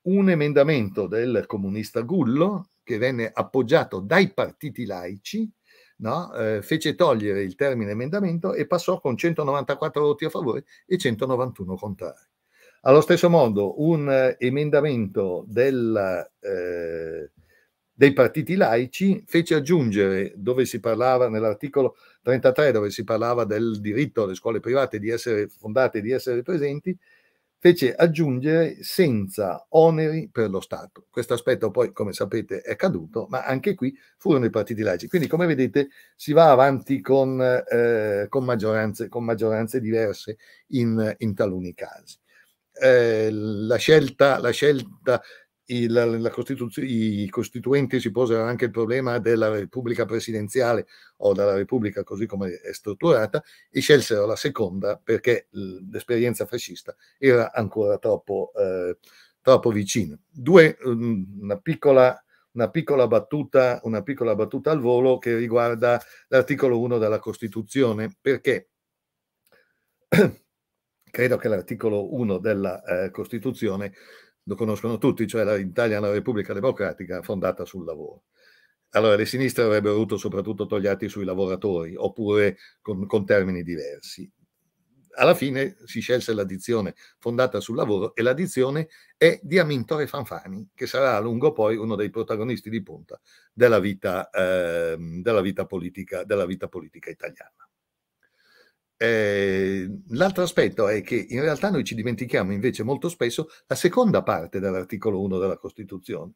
B: Un emendamento del comunista Gullo, che venne appoggiato dai partiti laici, no? eh, fece togliere il termine emendamento e passò con 194 voti a favore e 191 contrari. Allo stesso modo, un eh, emendamento del, eh, dei partiti laici fece aggiungere, dove si parlava nell'articolo 33, dove si parlava del diritto alle scuole private di essere fondate e di essere presenti, fece aggiungere senza oneri per lo Stato. Questo aspetto poi, come sapete, è caduto, ma anche qui furono i partiti laici. Quindi, come vedete, si va avanti con, eh, con, maggioranze, con maggioranze, diverse in, in taluni casi. Eh, la, scelta, la scelta il, la Costituz- i costituenti si posero anche il problema della Repubblica presidenziale o della Repubblica così come è strutturata e scelsero la seconda perché l'esperienza fascista era ancora troppo, eh, troppo vicina. Due, una piccola, una, piccola battuta, una piccola battuta al volo che riguarda l'articolo 1 della Costituzione perché credo che l'articolo 1 della eh, Costituzione lo conoscono tutti, cioè l'Italia è una repubblica democratica fondata sul lavoro. Allora le sinistre avrebbero avuto soprattutto togliati sui lavoratori, oppure con, con termini diversi. Alla fine si scelse l'addizione fondata sul lavoro e l'addizione è di Amintore Fanfani, che sarà a lungo poi uno dei protagonisti di punta della vita, eh, della vita, politica, della vita politica italiana. Eh, l'altro aspetto è che in realtà noi ci dimentichiamo invece molto spesso la seconda parte dell'articolo 1 della Costituzione,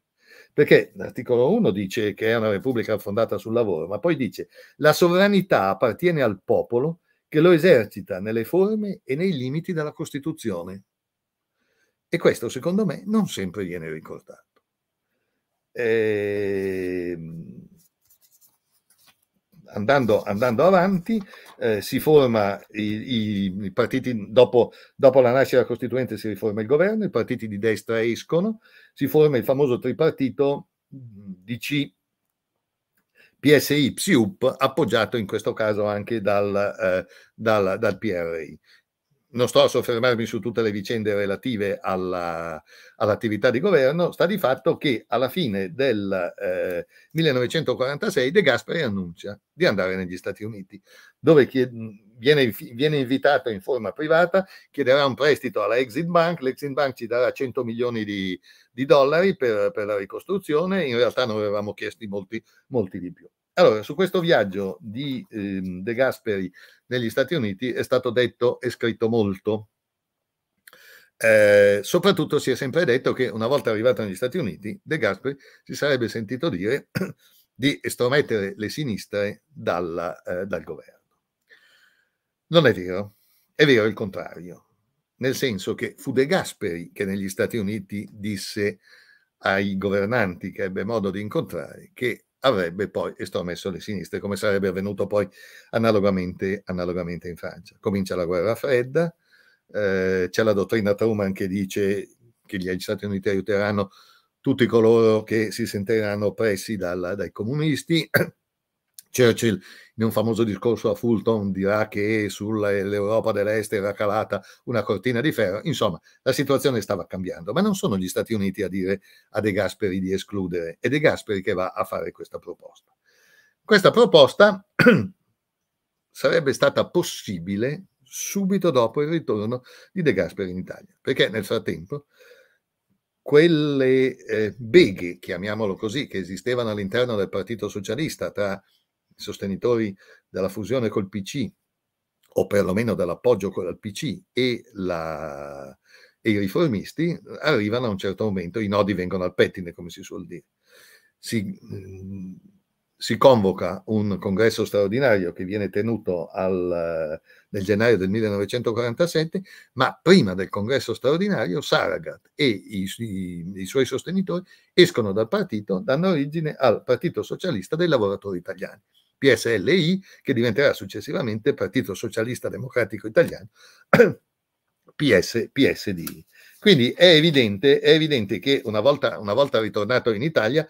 B: perché l'articolo 1 dice che è una repubblica fondata sul lavoro, ma poi dice la sovranità appartiene al popolo che lo esercita nelle forme e nei limiti della Costituzione. E questo secondo me non sempre viene ricordato. Ehm andando, andando, avanti, eh, si forma i, i partiti, dopo, dopo, la nascita della Costituente si riforma il governo, i partiti di destra escono, si forma il famoso tripartito DC, PSI, PSIUP, appoggiato in questo caso anche dal, eh, dal, dal PRI non sto a soffermarmi su tutte le vicende relative alla, all'attività di governo, sta di fatto che alla fine del eh, 1946 De Gasperi annuncia di andare negli Stati Uniti, dove chied- viene, viene, invitato in forma privata, chiederà un prestito alla Exit Bank, l'Exit Bank ci darà 100 milioni di, di dollari per, per, la ricostruzione, in realtà noi avevamo chiesto molti, molti di più. Allora, su questo viaggio di eh, De Gasperi negli Stati Uniti è stato detto e scritto molto. Eh, soprattutto si è sempre detto che una volta arrivato negli Stati Uniti, De Gasperi si sarebbe sentito dire di estromettere le sinistre dalla, eh, dal governo. Non è vero, è vero il contrario, nel senso che fu De Gasperi che negli Stati Uniti disse ai governanti che ebbe modo di incontrare che avrebbe poi estromesso le sinistre, come sarebbe avvenuto poi analogamente, analogamente in Francia. Comincia la guerra fredda, eh, c'è la dottrina Truman che dice che gli Stati Uniti aiuteranno tutti coloro che si sentiranno oppressi dai comunisti, Churchill in un famoso discorso a Fulton dirà che sull'Europa dell'Est era calata una cortina di ferro, insomma la situazione stava cambiando, ma non sono gli Stati Uniti a dire a De Gasperi di escludere, è De Gasperi che va a fare questa proposta. Questa proposta sarebbe stata possibile subito dopo il ritorno di De Gasperi in Italia, perché nel frattempo quelle eh, beghe, chiamiamolo così, che esistevano all'interno del Partito Socialista tra sostenitori della fusione col PC, o perlomeno dell'appoggio al PC, e, la, e i riformisti, arrivano a un certo momento, i nodi vengono al pettine, come si suol dire. Si, mm, si convoca un congresso straordinario che viene tenuto al, nel gennaio del 1947, ma prima del congresso straordinario Saragat e i, i, i, suoi sostenitori escono dal partito, danno origine al Partito Socialista dei Lavoratori Italiani. PSLI, che diventerà successivamente Partito Socialista Democratico Italiano, PS, PSD. Quindi è evidente, è evidente che una volta, una volta, ritornato in Italia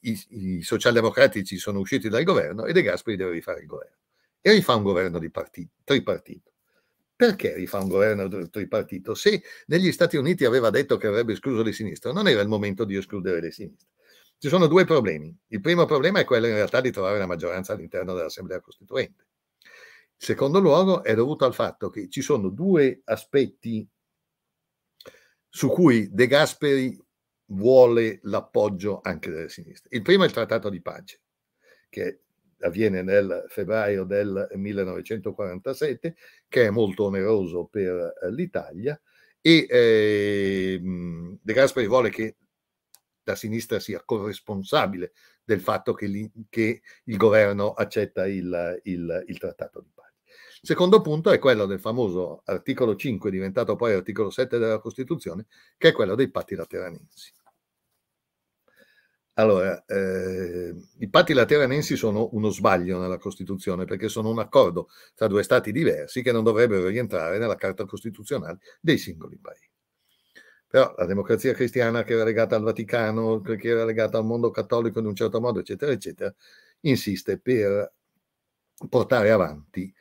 B: i, i socialdemocratici sono usciti dal governo e De Gasperi deve rifare il governo. E rifà un governo partito, tripartito. Perché rifà un governo tripartito? Se negli Stati Uniti aveva detto che avrebbe escluso le sinistre, non era il momento di escludere le sinistre ci sono due problemi. Il primo problema è quello in realtà di trovare una maggioranza all'interno dell'Assemblea Costituente. Il secondo luogo è dovuto al fatto che ci sono due aspetti su cui De Gasperi vuole l'appoggio anche delle sinistre. Il primo è il trattato di pace, che avviene nel febbraio del 1947, che è molto oneroso per eh, l'Italia e eh, De Gasperi vuole che da sinistra sia corresponsabile del fatto che, li, che il governo accetta il, il, il trattato di pace. secondo punto è quello del famoso articolo 5, diventato poi articolo 7 della Costituzione, che è quello dei patti lateranensi. Allora, eh, i patti lateranensi sono uno sbaglio nella Costituzione perché sono un accordo tra due stati diversi che non dovrebbero rientrare nella Carta Costituzionale dei singoli paesi. Però la democrazia cristiana che era legata al Vaticano, che era legata al mondo cattolico in un certo modo, eccetera, eccetera, insiste per portare avanti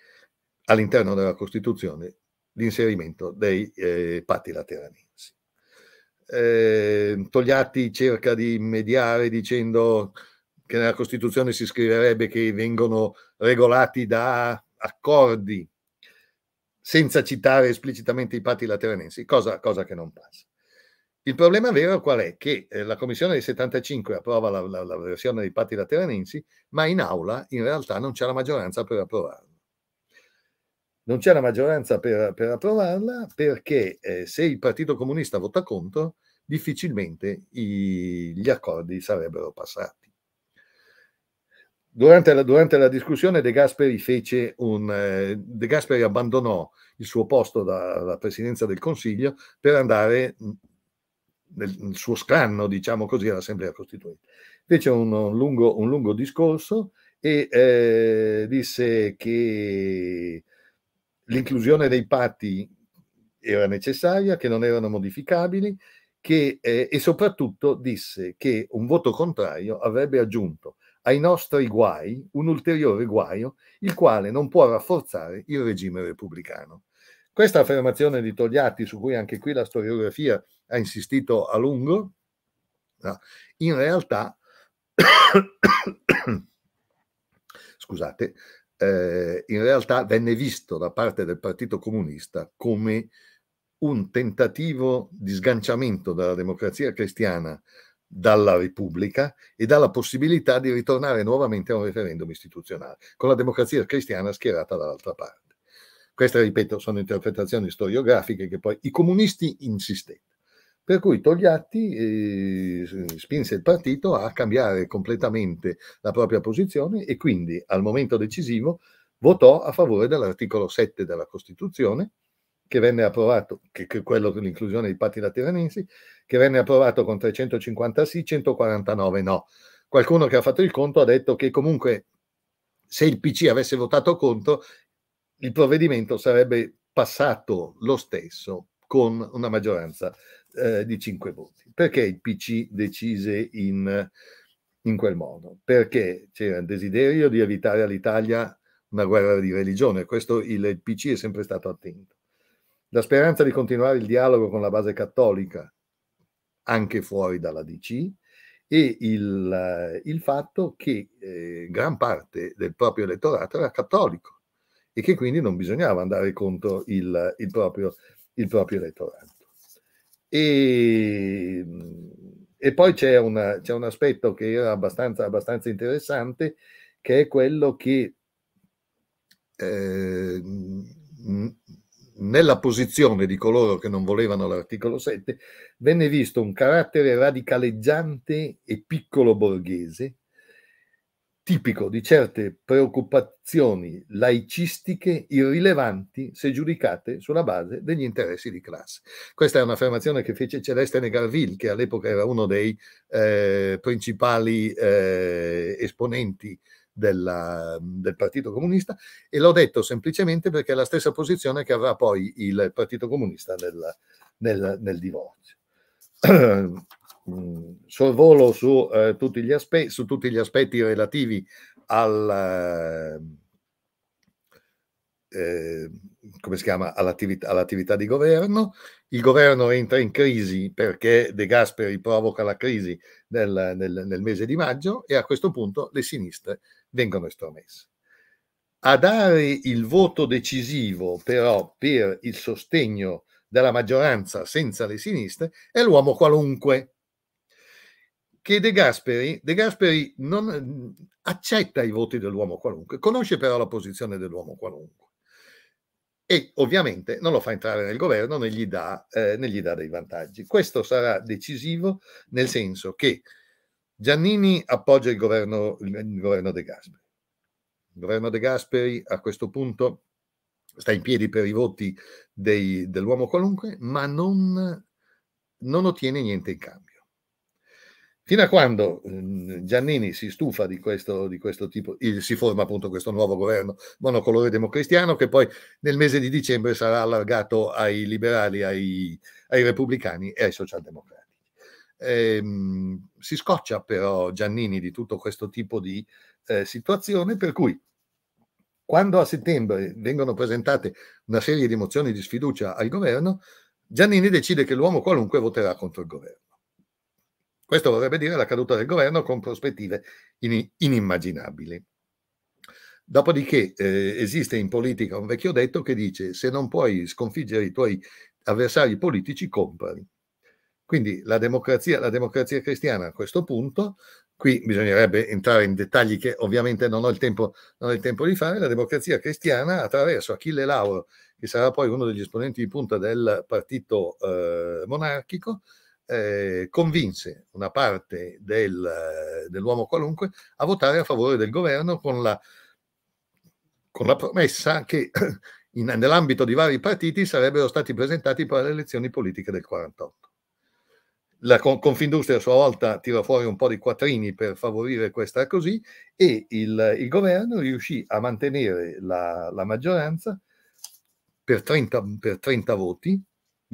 B: all'interno della Costituzione l'inserimento dei eh, patti lateranensi. Eh, Togliatti cerca di mediare dicendo che nella Costituzione si scriverebbe che vengono regolati da accordi senza citare esplicitamente i patti lateranensi, cosa, cosa che non passa. Il problema vero qual è? Che eh, la commissione del 75 approva la, la, la versione dei patti lateranensi, ma in aula in realtà non c'è la maggioranza per approvarla. Non c'è la maggioranza per, per approvarla perché eh, se il Partito Comunista vota contro, difficilmente i, gli accordi sarebbero passati. Durante la, durante la, discussione De Gasperi, un, eh, De Gasperi abbandonò il suo posto dalla presidenza del Consiglio per andare nel, nel, suo scanno, diciamo così, all'Assemblea Costituente. Fece un, un, lungo, un lungo, discorso e eh, disse che l'inclusione dei patti era necessaria, che non erano modificabili che, eh, e soprattutto disse che un voto contrario avrebbe aggiunto ai nostri guai un ulteriore guaio, il quale non può rafforzare il regime repubblicano. Questa affermazione di Togliatti, su cui anche qui la storiografia ha insistito a lungo, in realtà, scusate, eh, in realtà venne visto da parte del Partito Comunista come un tentativo di sganciamento della democrazia cristiana dalla Repubblica e dalla possibilità di ritornare nuovamente a un referendum istituzionale, con la democrazia cristiana schierata dall'altra parte. Queste, ripeto, sono interpretazioni storiografiche che poi i comunisti insistette. Per cui Togliatti eh, spinse il partito a cambiare completamente la propria posizione e quindi al momento decisivo votò a favore dell'articolo 7 della Costituzione, che venne approvato, che, che quello dell'inclusione dei patti lateranensi, che venne approvato con 350 sì, 149 no. Qualcuno che ha fatto il conto ha detto che comunque se il PC avesse votato contro il provvedimento sarebbe passato lo stesso con una maggioranza eh, di 5 voti. Perché il PC decise in, in quel modo? Perché c'era il desiderio di evitare all'Italia una guerra di religione, questo il PC è sempre stato attento. La speranza di continuare il dialogo con la base cattolica anche fuori dalla DC e il, il fatto che eh, gran parte del proprio elettorato era cattolico e che quindi non bisognava andare contro il, il, proprio, il proprio, elettorato. E, e poi c'è, una, c'è, un aspetto che era abbastanza, abbastanza interessante, che è quello che eh, nella posizione di coloro che non volevano l'articolo 7 venne visto un carattere radicaleggiante e piccolo borghese tipico di certe preoccupazioni laicistiche irrilevanti se giudicate sulla base degli interessi di classe. Questa è un'affermazione che fece Celeste Negarville, che all'epoca era uno dei eh, principali eh, esponenti della, del Partito Comunista e l'ho detto semplicemente perché è la stessa posizione che avrà poi il Partito Comunista nel, nel, nel divorzio. Mm, sorvolo su, eh, tutti aspe- su, tutti gli aspetti relativi al, eh, eh all'attività, all'attività di governo. Il governo entra in crisi perché De Gasperi provoca la crisi nel, nel, nel mese di maggio e a questo punto le sinistre vengono estromesse. A dare il voto decisivo però per il sostegno della maggioranza senza le sinistre è l'uomo qualunque, che De Gasperi, De Gasperi non mm, accetta i voti dell'uomo qualunque, conosce però la posizione dell'uomo qualunque e ovviamente non lo fa entrare nel governo né gli, dà, eh, né gli dà dei vantaggi. Questo sarà decisivo nel senso che Giannini appoggia il governo, il governo De Gasperi. Il governo De Gasperi a questo punto sta in piedi per i voti dei, dell'uomo qualunque, ma non, non ottiene niente in cambio Fino a quando mm, Giannini si stufa di questo, di questo, tipo, si forma appunto questo nuovo governo monocolore democristiano che poi nel mese di dicembre sarà allargato ai liberali, ai, ai repubblicani e ai socialdemocratici. Ehm, si scoccia però Giannini di tutto questo tipo di eh, situazione per cui quando a settembre vengono presentate una serie di mozioni di sfiducia al governo, Giannini decide che l'uomo qualunque voterà contro il governo questo vorrebbe dire la caduta del governo con prospettive in, inimmaginabili. Dopodiché eh, esiste in politica un vecchio detto che dice se non puoi sconfiggere i tuoi avversari politici, comprali. Quindi la democrazia, la democrazia cristiana a questo punto, qui bisognerebbe entrare in dettagli che ovviamente non ho il tempo, ho il tempo di fare, la democrazia cristiana attraverso Achille Lauro, che sarà poi uno degli esponenti di punta del partito eh, monarchico, eh, convinse una parte del, eh, dell'uomo qualunque a votare a favore del governo con la, con la promessa che in, nell'ambito di vari partiti sarebbero stati presentati per le elezioni politiche del 48. La Confindustria a sua volta tira fuori un po' di quattrini per favorire questa così e il, il governo riuscì a mantenere la, la maggioranza per 30, per 30 voti,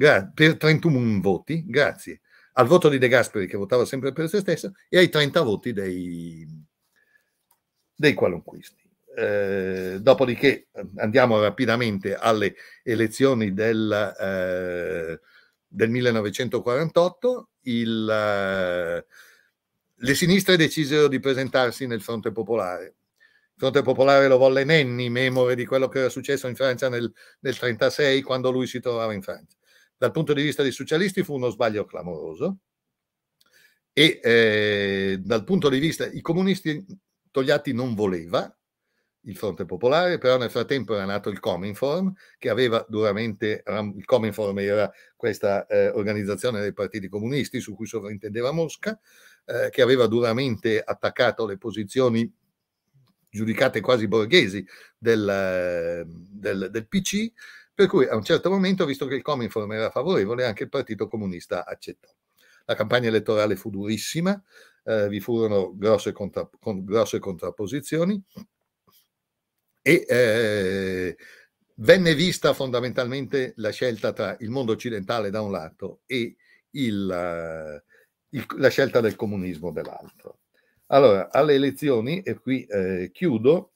B: gra- per 31 voti, grazie al voto di De Gasperi che votava sempre per se stesso e ai 30 voti dei, dei qualunquisti. Eh, dopodiché eh, andiamo rapidamente alle elezioni del, eh, del 1948. Il, eh, le sinistre decisero di presentarsi nel fronte popolare. Il fronte popolare lo volle Nenni, memore di quello che era successo in Francia nel 1936, quando lui si trovava in Francia dal punto di vista dei socialisti fu uno sbaglio clamoroso e eh, dal punto di vista i comunisti Togliatti non voleva il Fronte Popolare, però nel frattempo era nato il Cominform, che aveva duramente, il Cominform era questa eh, organizzazione dei partiti comunisti su cui sovrintendeva Mosca, eh, che aveva duramente attaccato le posizioni giudicate quasi borghesi del, del, del PC, per cui a un certo momento, visto che il Cominform era favorevole, anche il Partito Comunista accettò. La campagna elettorale fu durissima, eh, vi furono grosse, contra, con, grosse contrapposizioni e eh, venne vista fondamentalmente la scelta tra il mondo occidentale da un lato e il, eh, il, la scelta del comunismo dall'altro. Allora, alle elezioni, e qui eh, chiudo,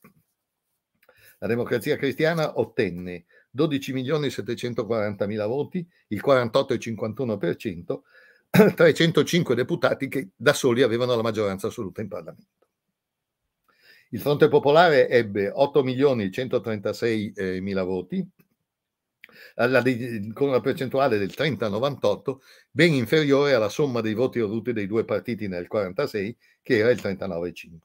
B: la democrazia cristiana ottenne 12.740.000 voti, il 48,51%, 305 deputati che da soli avevano la maggioranza assoluta in Parlamento. Il Fronte Popolare ebbe 8.136.000 voti, con una percentuale del 30-98, ben inferiore alla somma dei voti ottenuti dei due partiti nel 1946, che era il 39,5.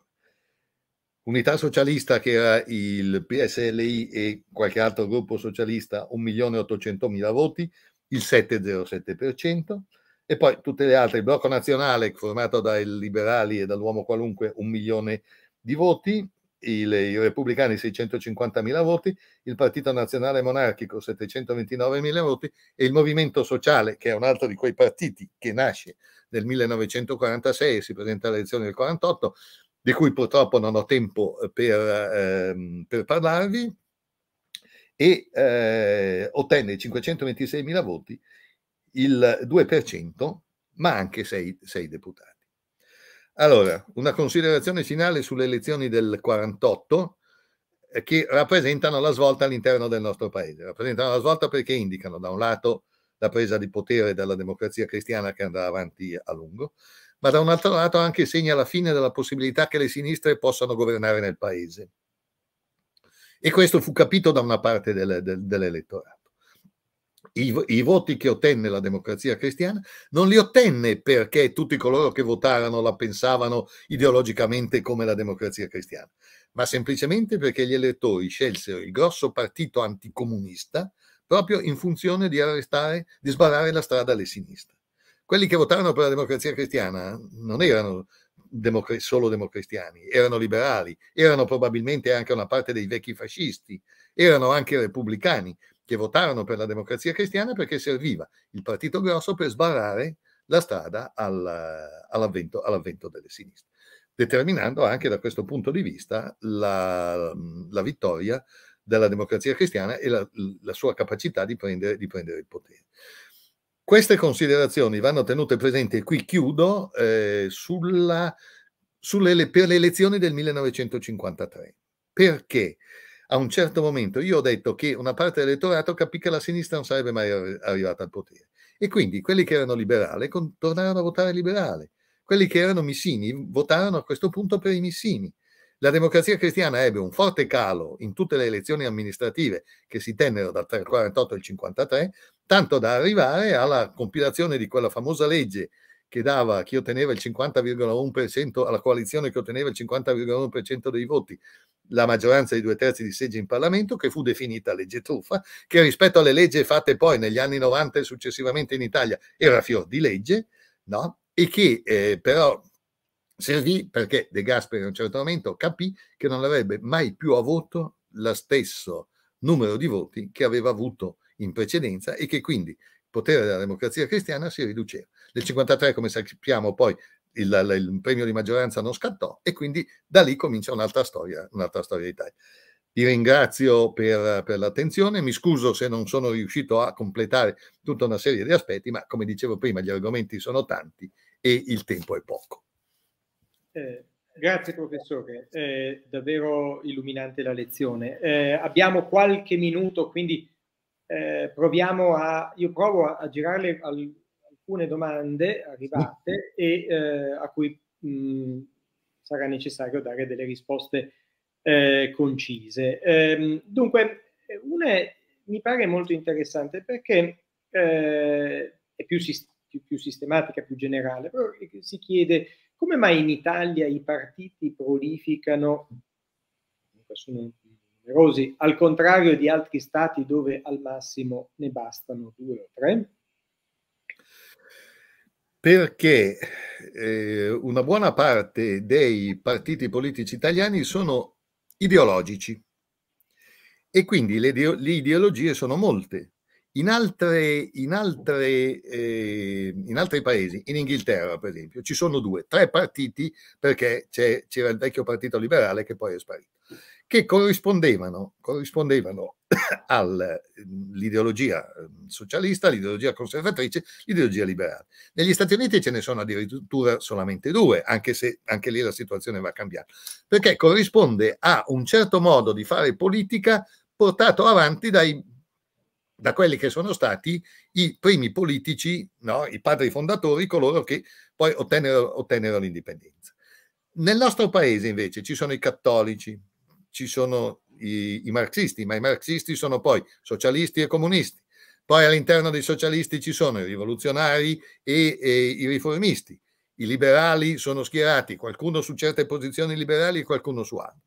B: Unità Socialista, che era il PSLI e qualche altro gruppo socialista, 1.800.000 voti, il 7,07%, e poi tutte le altre, il blocco nazionale formato dai liberali e dall'uomo qualunque, un milione di voti, i repubblicani 650.000 voti, il Partito Nazionale Monarchico 729.000 voti e il Movimento Sociale, che è un altro di quei partiti che nasce nel 1946 e si presenta alle elezioni del 1948 di cui purtroppo non ho tempo eh, per, ehm, per parlarvi, e eh, ottenne 526.000 voti, il 2%, ma anche 6, 6 deputati. Allora, una considerazione finale sulle elezioni del 48 eh, che rappresentano la svolta all'interno del nostro paese. Rappresentano la svolta perché indicano da un lato la presa di potere dalla democrazia cristiana che andrà avanti a lungo, ma da un altro lato anche segna la fine della possibilità che le sinistre possano governare nel paese. E questo fu capito da una parte del, del, dell'elettorato. I, I, voti che ottenne la democrazia cristiana non li ottenne perché tutti coloro che votarono la pensavano ideologicamente come la democrazia cristiana, ma semplicemente perché gli elettori scelsero il grosso partito anticomunista proprio in funzione di arrestare, di sbarrare la strada alle sinistre. Quelli che votarono per la democrazia cristiana non erano democ- solo democristiani, erano liberali, erano probabilmente anche una parte dei vecchi fascisti, erano anche repubblicani che votarono per la democrazia cristiana perché serviva il partito grosso per sbarrare la strada alla, all'avvento, all'avvento, delle sinistre, determinando anche da questo punto di vista la, la vittoria della democrazia cristiana e la, la sua capacità di prendere, di prendere il potere. Queste considerazioni vanno tenute presenti, e qui chiudo, eh, sulla, sulle, per le elezioni del 1953. Perché? a un certo momento io ho detto che una parte dell'elettorato capì che la sinistra non sarebbe mai arrivata al potere e quindi quelli che erano liberali con, tornarono a votare liberale, quelli che erano missini votarono a questo punto per i missini. La democrazia cristiana ebbe un forte calo in tutte le elezioni amministrative che si tennero dal 1948 al 1953 tanto da arrivare alla compilazione di quella famosa legge che dava chi otteneva il 50,1% alla coalizione che otteneva il 50,1% dei voti la maggioranza di due terzi di seggi in Parlamento, che fu definita legge truffa, che rispetto alle leggi fatte poi negli anni 90 e successivamente in Italia era fior di legge, no? e che eh, però servì perché De Gasperi in un certo momento capì che non avrebbe mai più avuto lo stesso numero di voti che aveva avuto in precedenza e che quindi il potere della democrazia cristiana si riduceva. Nel 1953, come sappiamo, poi il, il, premio di maggioranza non scattò e quindi da lì comincia un'altra storia, un'altra storia d'Italia. Vi ringrazio per, per, l'attenzione, mi scuso se non sono riuscito a completare tutta una serie di aspetti, ma come dicevo prima gli argomenti sono tanti e il tempo è poco.
A: Eh, grazie professore, è davvero illuminante la lezione. Eh, abbiamo qualche minuto, quindi eh, proviamo a, io provo a, a girarle al, alcune domande arrivate e eh, a cui mh, mm, sarà necessario dare delle risposte eh, concise. Ehm, dunque, una è, mi pare molto interessante perché eh, è più, più, più sistematica, più generale, però si chiede come mai in Italia i partiti prolificano, sono numerosi, al contrario di altri stati dove al massimo ne bastano due o tre?
B: Perché eh, una buona parte dei partiti politici italiani sono ideologici e quindi le, le ideologie sono molte. In, altre, in, altre, eh, in, altri paesi, in Inghilterra per esempio, ci sono due, tre partiti perché c'era il vecchio partito liberale che poi è sparito che corrispondevano, corrispondevano all'ideologia ehm, ehm, socialista, all'ideologia conservatrice, all'ideologia liberale. Negli Stati Uniti ce ne sono addirittura solamente due, anche se anche lì la situazione va cambiando, perché corrisponde a un certo modo di fare politica portato avanti dai, da quelli che sono stati i primi politici, no? i padri fondatori, coloro che poi ottennero, ottennero l'indipendenza. Nel nostro paese invece ci sono i cattolici, ci sono i, i marxisti, ma i marxisti sono poi socialisti e comunisti. Poi all'interno dei socialisti ci sono i rivoluzionari e, e i riformisti. I liberali sono schierati, qualcuno su certe posizioni liberali e qualcuno su altre.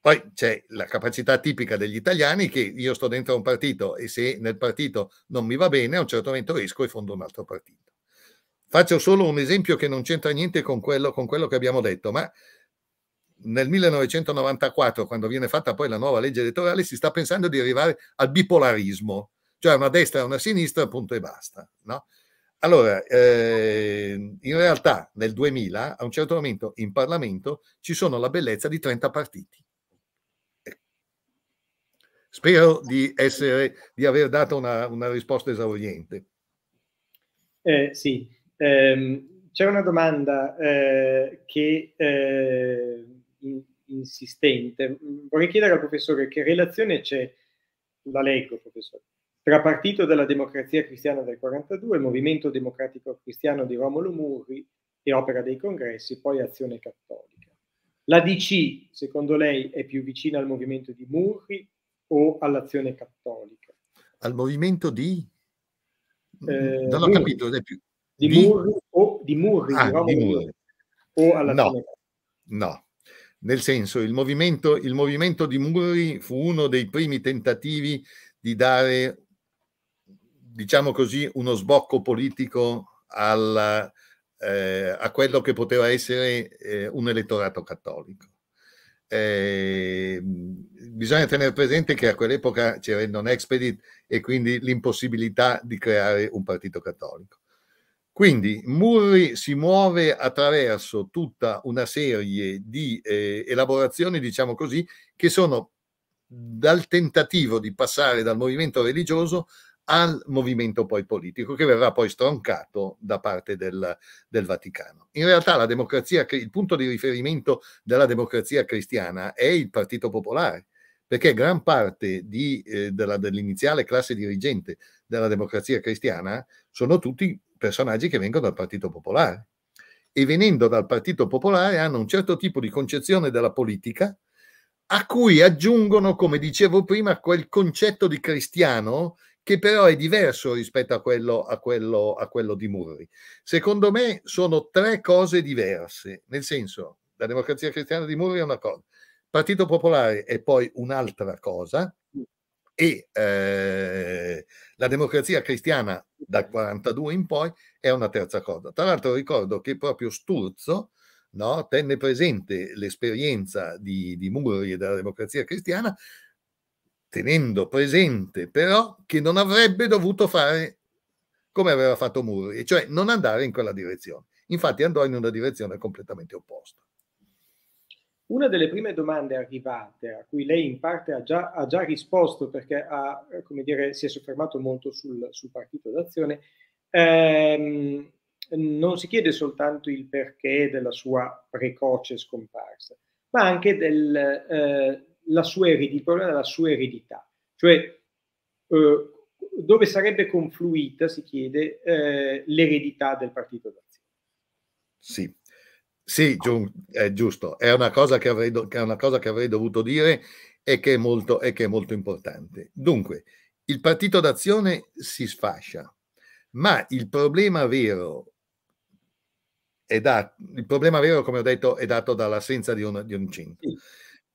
B: Poi c'è la capacità tipica degli italiani che io sto dentro un partito e se nel partito non mi va bene, a un certo momento esco e fondo un altro partito. Faccio solo un esempio che non c'entra niente con quello, con quello che abbiamo detto, ma nel 1994, quando viene fatta poi la nuova legge elettorale, si sta pensando di arrivare al bipolarismo, cioè una destra e una sinistra, punto e basta. No? Allora, eh, in realtà nel 2000, a un certo momento in Parlamento ci sono la bellezza di 30 partiti. Eh. Spero di, essere, di aver dato una, una risposta esauriente. Eh, sì,
A: eh, c'è una domanda eh, che eh, in, insistente. Mm, vorrei chiedere al professore che relazione c'è, la leggo professore, tra Partito della Democrazia Cristiana del 42, Movimento Democratico Cristiano di Romolo Murri e Opera dei Congressi, poi Azione Cattolica. La DC, secondo lei, è più vicina al movimento di Murri o all'Azione Cattolica?
B: Al movimento di... Mm, eh, non ho Murri. capito, è più... Di, di... Murri o di Murri, ah, di Romolo di Murri. o all'Azione no. Cattolica? No, nel senso, il movimento, il movimento di Muri fu uno dei primi tentativi di dare, diciamo così, uno sbocco politico alla, eh, a quello che poteva essere eh, un elettorato cattolico. Eh, bisogna tenere presente che a quell'epoca c'era il non expedit e quindi l'impossibilità di creare un partito cattolico. Quindi Murri si muove attraverso tutta una serie di eh, elaborazioni, diciamo così, che sono dal tentativo di passare dal movimento religioso al movimento poi politico che verrà poi stroncato da parte del, del Vaticano. In realtà il punto di riferimento della democrazia cristiana è il Partito Popolare, perché gran parte di, eh, della, dell'iniziale classe dirigente della democrazia cristiana sono tutti personaggi che vengono dal Partito Popolare e venendo dal Partito Popolare hanno un certo tipo di concezione della politica a cui aggiungono, come dicevo prima, quel concetto di cristiano che però è diverso rispetto a quello, a quello, a quello di Murri. Secondo me sono tre cose diverse, nel senso la democrazia cristiana di Murri è una cosa, il Partito Popolare è poi un'altra cosa, e eh, la democrazia cristiana dal 42 in poi è una terza cosa. Tra l'altro ricordo che proprio Sturzo no, tenne presente l'esperienza di, di Muri e della democrazia cristiana tenendo presente però che non avrebbe dovuto fare come aveva fatto Murri, cioè non andare in quella direzione. Infatti andò in una direzione completamente opposta.
A: Una delle prime domande arrivate, a cui lei in parte ha già, ha già risposto perché ha, dire, si è soffermato molto sul, sul partito d'azione, ehm, non si chiede soltanto il perché della sua precoce scomparsa, ma anche del, eh, sua eredità, della sua eredità, cioè eh, dove sarebbe confluita, si chiede, eh, l'eredità del partito d'azione.
B: Sì, sì, è giusto, è una cosa che avrei, do- cosa che avrei dovuto dire e che, molto, e che è molto importante. Dunque, il partito d'azione si sfascia, ma il problema vero è da, il problema vero, come ho detto, è dato dall'assenza di un, di un centro.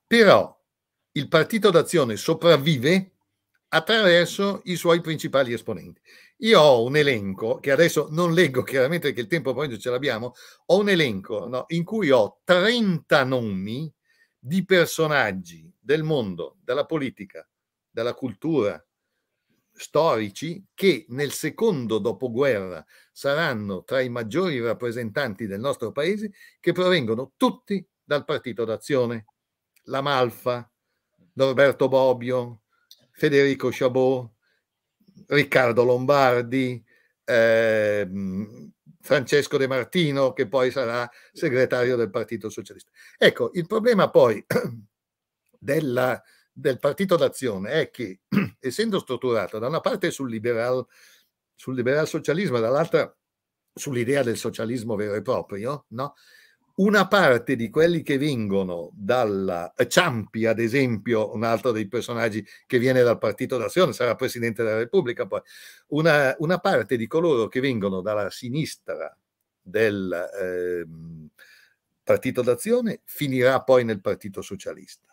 B: Però il partito d'azione sopravvive attraverso i suoi principali esponenti. Io ho un elenco, che adesso non leggo chiaramente perché il tempo poi non ce l'abbiamo, ho un elenco no, in cui ho 30 nomi di personaggi del mondo, della politica, della cultura, storici che nel secondo dopoguerra saranno tra i maggiori rappresentanti del nostro paese che provengono tutti dal Partito d'Azione. La Malfa, Norberto Bobbio, Federico Chabot, Riccardo Lombardi, eh, Francesco De Martino, che poi sarà segretario del Partito Socialista. Ecco, il problema poi della, del Partito d'Azione è che, essendo strutturato da una parte sul liberal, sul liberal socialismo e dall'altra sull'idea del socialismo vero e proprio, no? una parte di quelli che vengono dalla eh, Ciampi, ad esempio, un altro dei personaggi che viene dal Partito d'Azione, sarà Presidente della Repubblica poi, una, una parte di coloro che vengono dalla sinistra del eh, Partito d'Azione finirà poi nel Partito Socialista.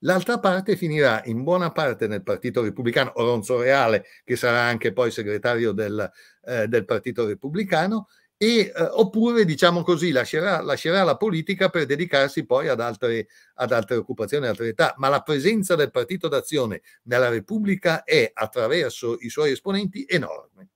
B: L'altra parte finirà in buona parte nel Partito Repubblicano, Oronzo Reale, che sarà anche poi segretario del, eh, del Partito Repubblicano, e, eh, oppure, diciamo così, lascerà, lascerà, la politica per dedicarsi poi ad altre, ad altre occupazioni, ad altre età. Ma la presenza del Partito d'Azione nella Repubblica è, attraverso i suoi esponenti, enorme.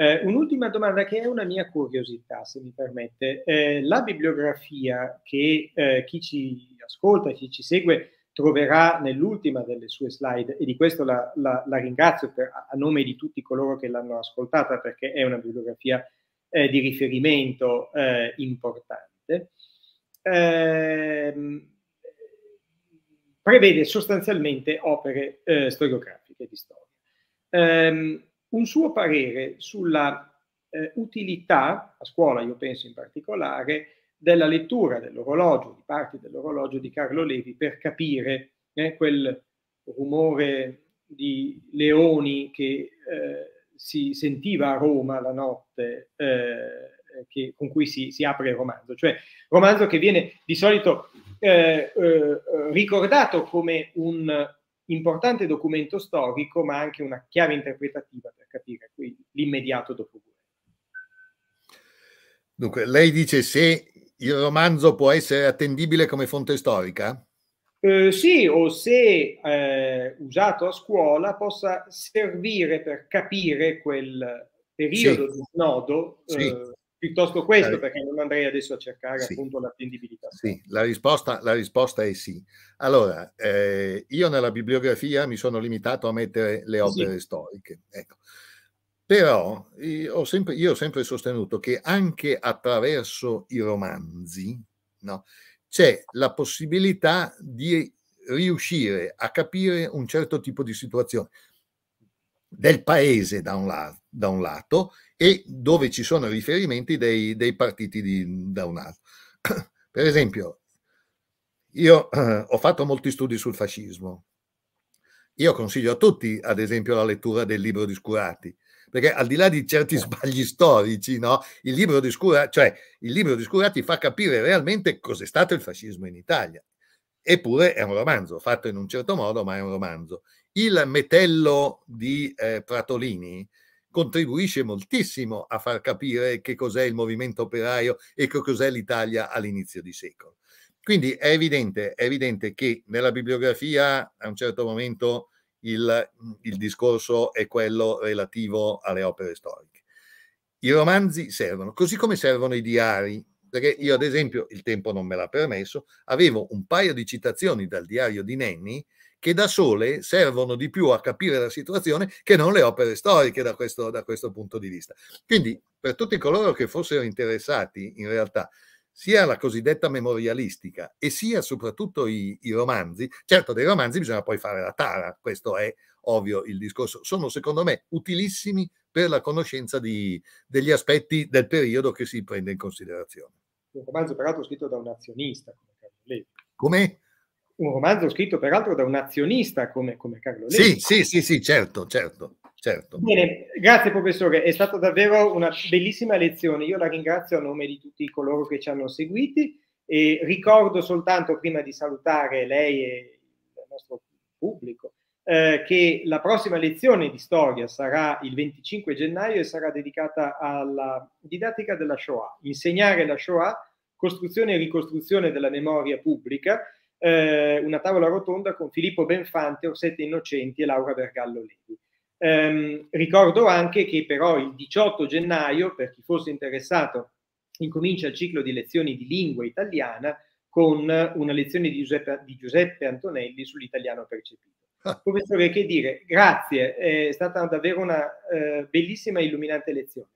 B: Eh, un'ultima domanda che è una mia
A: curiosità, se mi permette. Eh, la bibliografia che eh, chi ci ascolta, chi ci segue, troverà nell'ultima delle sue slide, e di questo la, la, la ringrazio per, a nome di tutti coloro che l'hanno ascoltata, perché è una bibliografia eh, di riferimento eh, importante, eh, prevede sostanzialmente opere eh, storiografiche di storia. Ehm, un suo parere sulla eh, utilità, a scuola io penso in particolare, della lettura dell'orologio, di parti dell'orologio di Carlo Levi per capire eh, quel rumore di leoni che si sentiva a Roma la notte eh, che, con cui si, si, apre il romanzo, cioè romanzo che viene di solito eh, eh, ricordato come un importante documento storico, ma anche una chiave interpretativa per capire quindi, l'immediato dopo.
B: Dunque, lei dice se il romanzo può essere attendibile come fonte storica?
A: Eh, sì, o se eh, usato a scuola possa servire per capire quel periodo sì. di nodo sì. eh,
B: piuttosto questo, perché
A: non andrei adesso a cercare sì. appunto l'attendibilità.
B: Sì, la risposta, la risposta è sì. Allora, eh, io nella bibliografia mi sono limitato a mettere le opere storiche. Ecco. Però io ho, sempre, io ho sempre sostenuto che anche attraverso i romanzi, no, c'è la possibilità di riuscire a capire un certo tipo di situazione del paese da un, la, da un lato e dove ci sono riferimenti dei, dei partiti di, da un altro. Per esempio, io eh, ho fatto molti studi sul fascismo. Io consiglio a tutti, ad esempio, la lettura del libro di Scurati, perché al di là di certi sbagli storici, no, il, libro di Scura, cioè, il libro di Scura ti fa capire realmente cos'è stato il fascismo in Italia. Eppure è un romanzo, fatto in un certo modo, ma è un romanzo. Il metello di eh, Pratolini contribuisce moltissimo a far capire che cos'è il movimento operaio e che cos'è l'Italia all'inizio di secolo. Quindi è evidente, è evidente che nella bibliografia a un certo momento il, il discorso è quello relativo alle opere storiche. I romanzi servono, così come servono i diari, perché io ad esempio, il tempo non me l'ha permesso, avevo un paio di citazioni dal diario di Nenni che da sole servono di più a capire la situazione che non le opere storiche da questo, da questo punto di vista. Quindi per tutti coloro che fossero interessati in realtà sia la cosiddetta memorialistica e sia soprattutto i, i, romanzi, certo dei romanzi bisogna poi fare la tara, questo è ovvio il discorso, sono secondo me utilissimi per la conoscenza di, degli aspetti del periodo che si prende in considerazione.
A: Un romanzo peraltro scritto da un azionista come Carlo Levi. Come? Un romanzo scritto peraltro da un azionista come, come Carlo Levi. Sì,
B: sì, sì, sì, certo, certo. Certo.
A: Bene, grazie professore, è stata davvero una bellissima lezione. Io la ringrazio a nome di tutti coloro che ci hanno seguiti e ricordo soltanto prima di salutare lei e il nostro pubblico eh, che la prossima lezione di storia sarà il 25 gennaio e sarà dedicata alla didattica della Shoah, insegnare la Shoah, costruzione e ricostruzione della memoria pubblica, eh, una tavola rotonda con Filippo Benfante, Orsette Innocenti e Laura Bergallo Levi. Ehm, ricordo anche che però il 18 gennaio, per chi fosse interessato, incomincia il ciclo di lezioni di lingua italiana con una lezione di Giuseppe, di Giuseppe Antonelli sull'italiano percepito. Ah. Professore, che dire, grazie, è stata davvero una eh, bellissima e illuminante lezione.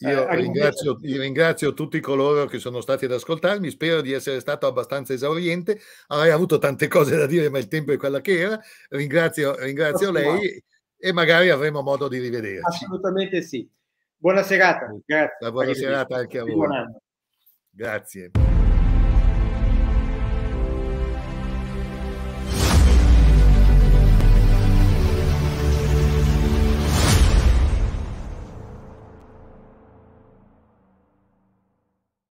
A: Io eh, ringrazio,
B: io ringrazio, tutti coloro che sono stati ad ascoltarmi, spero di essere stato abbastanza esauriente, avrei avuto tante cose da dire ma il tempo è quello che era, ringrazio, ringrazio lei e magari avremo modo di rivederci. Assolutamente sì. Buona serata. Grazie. Buona serata anche a voi. Grazie.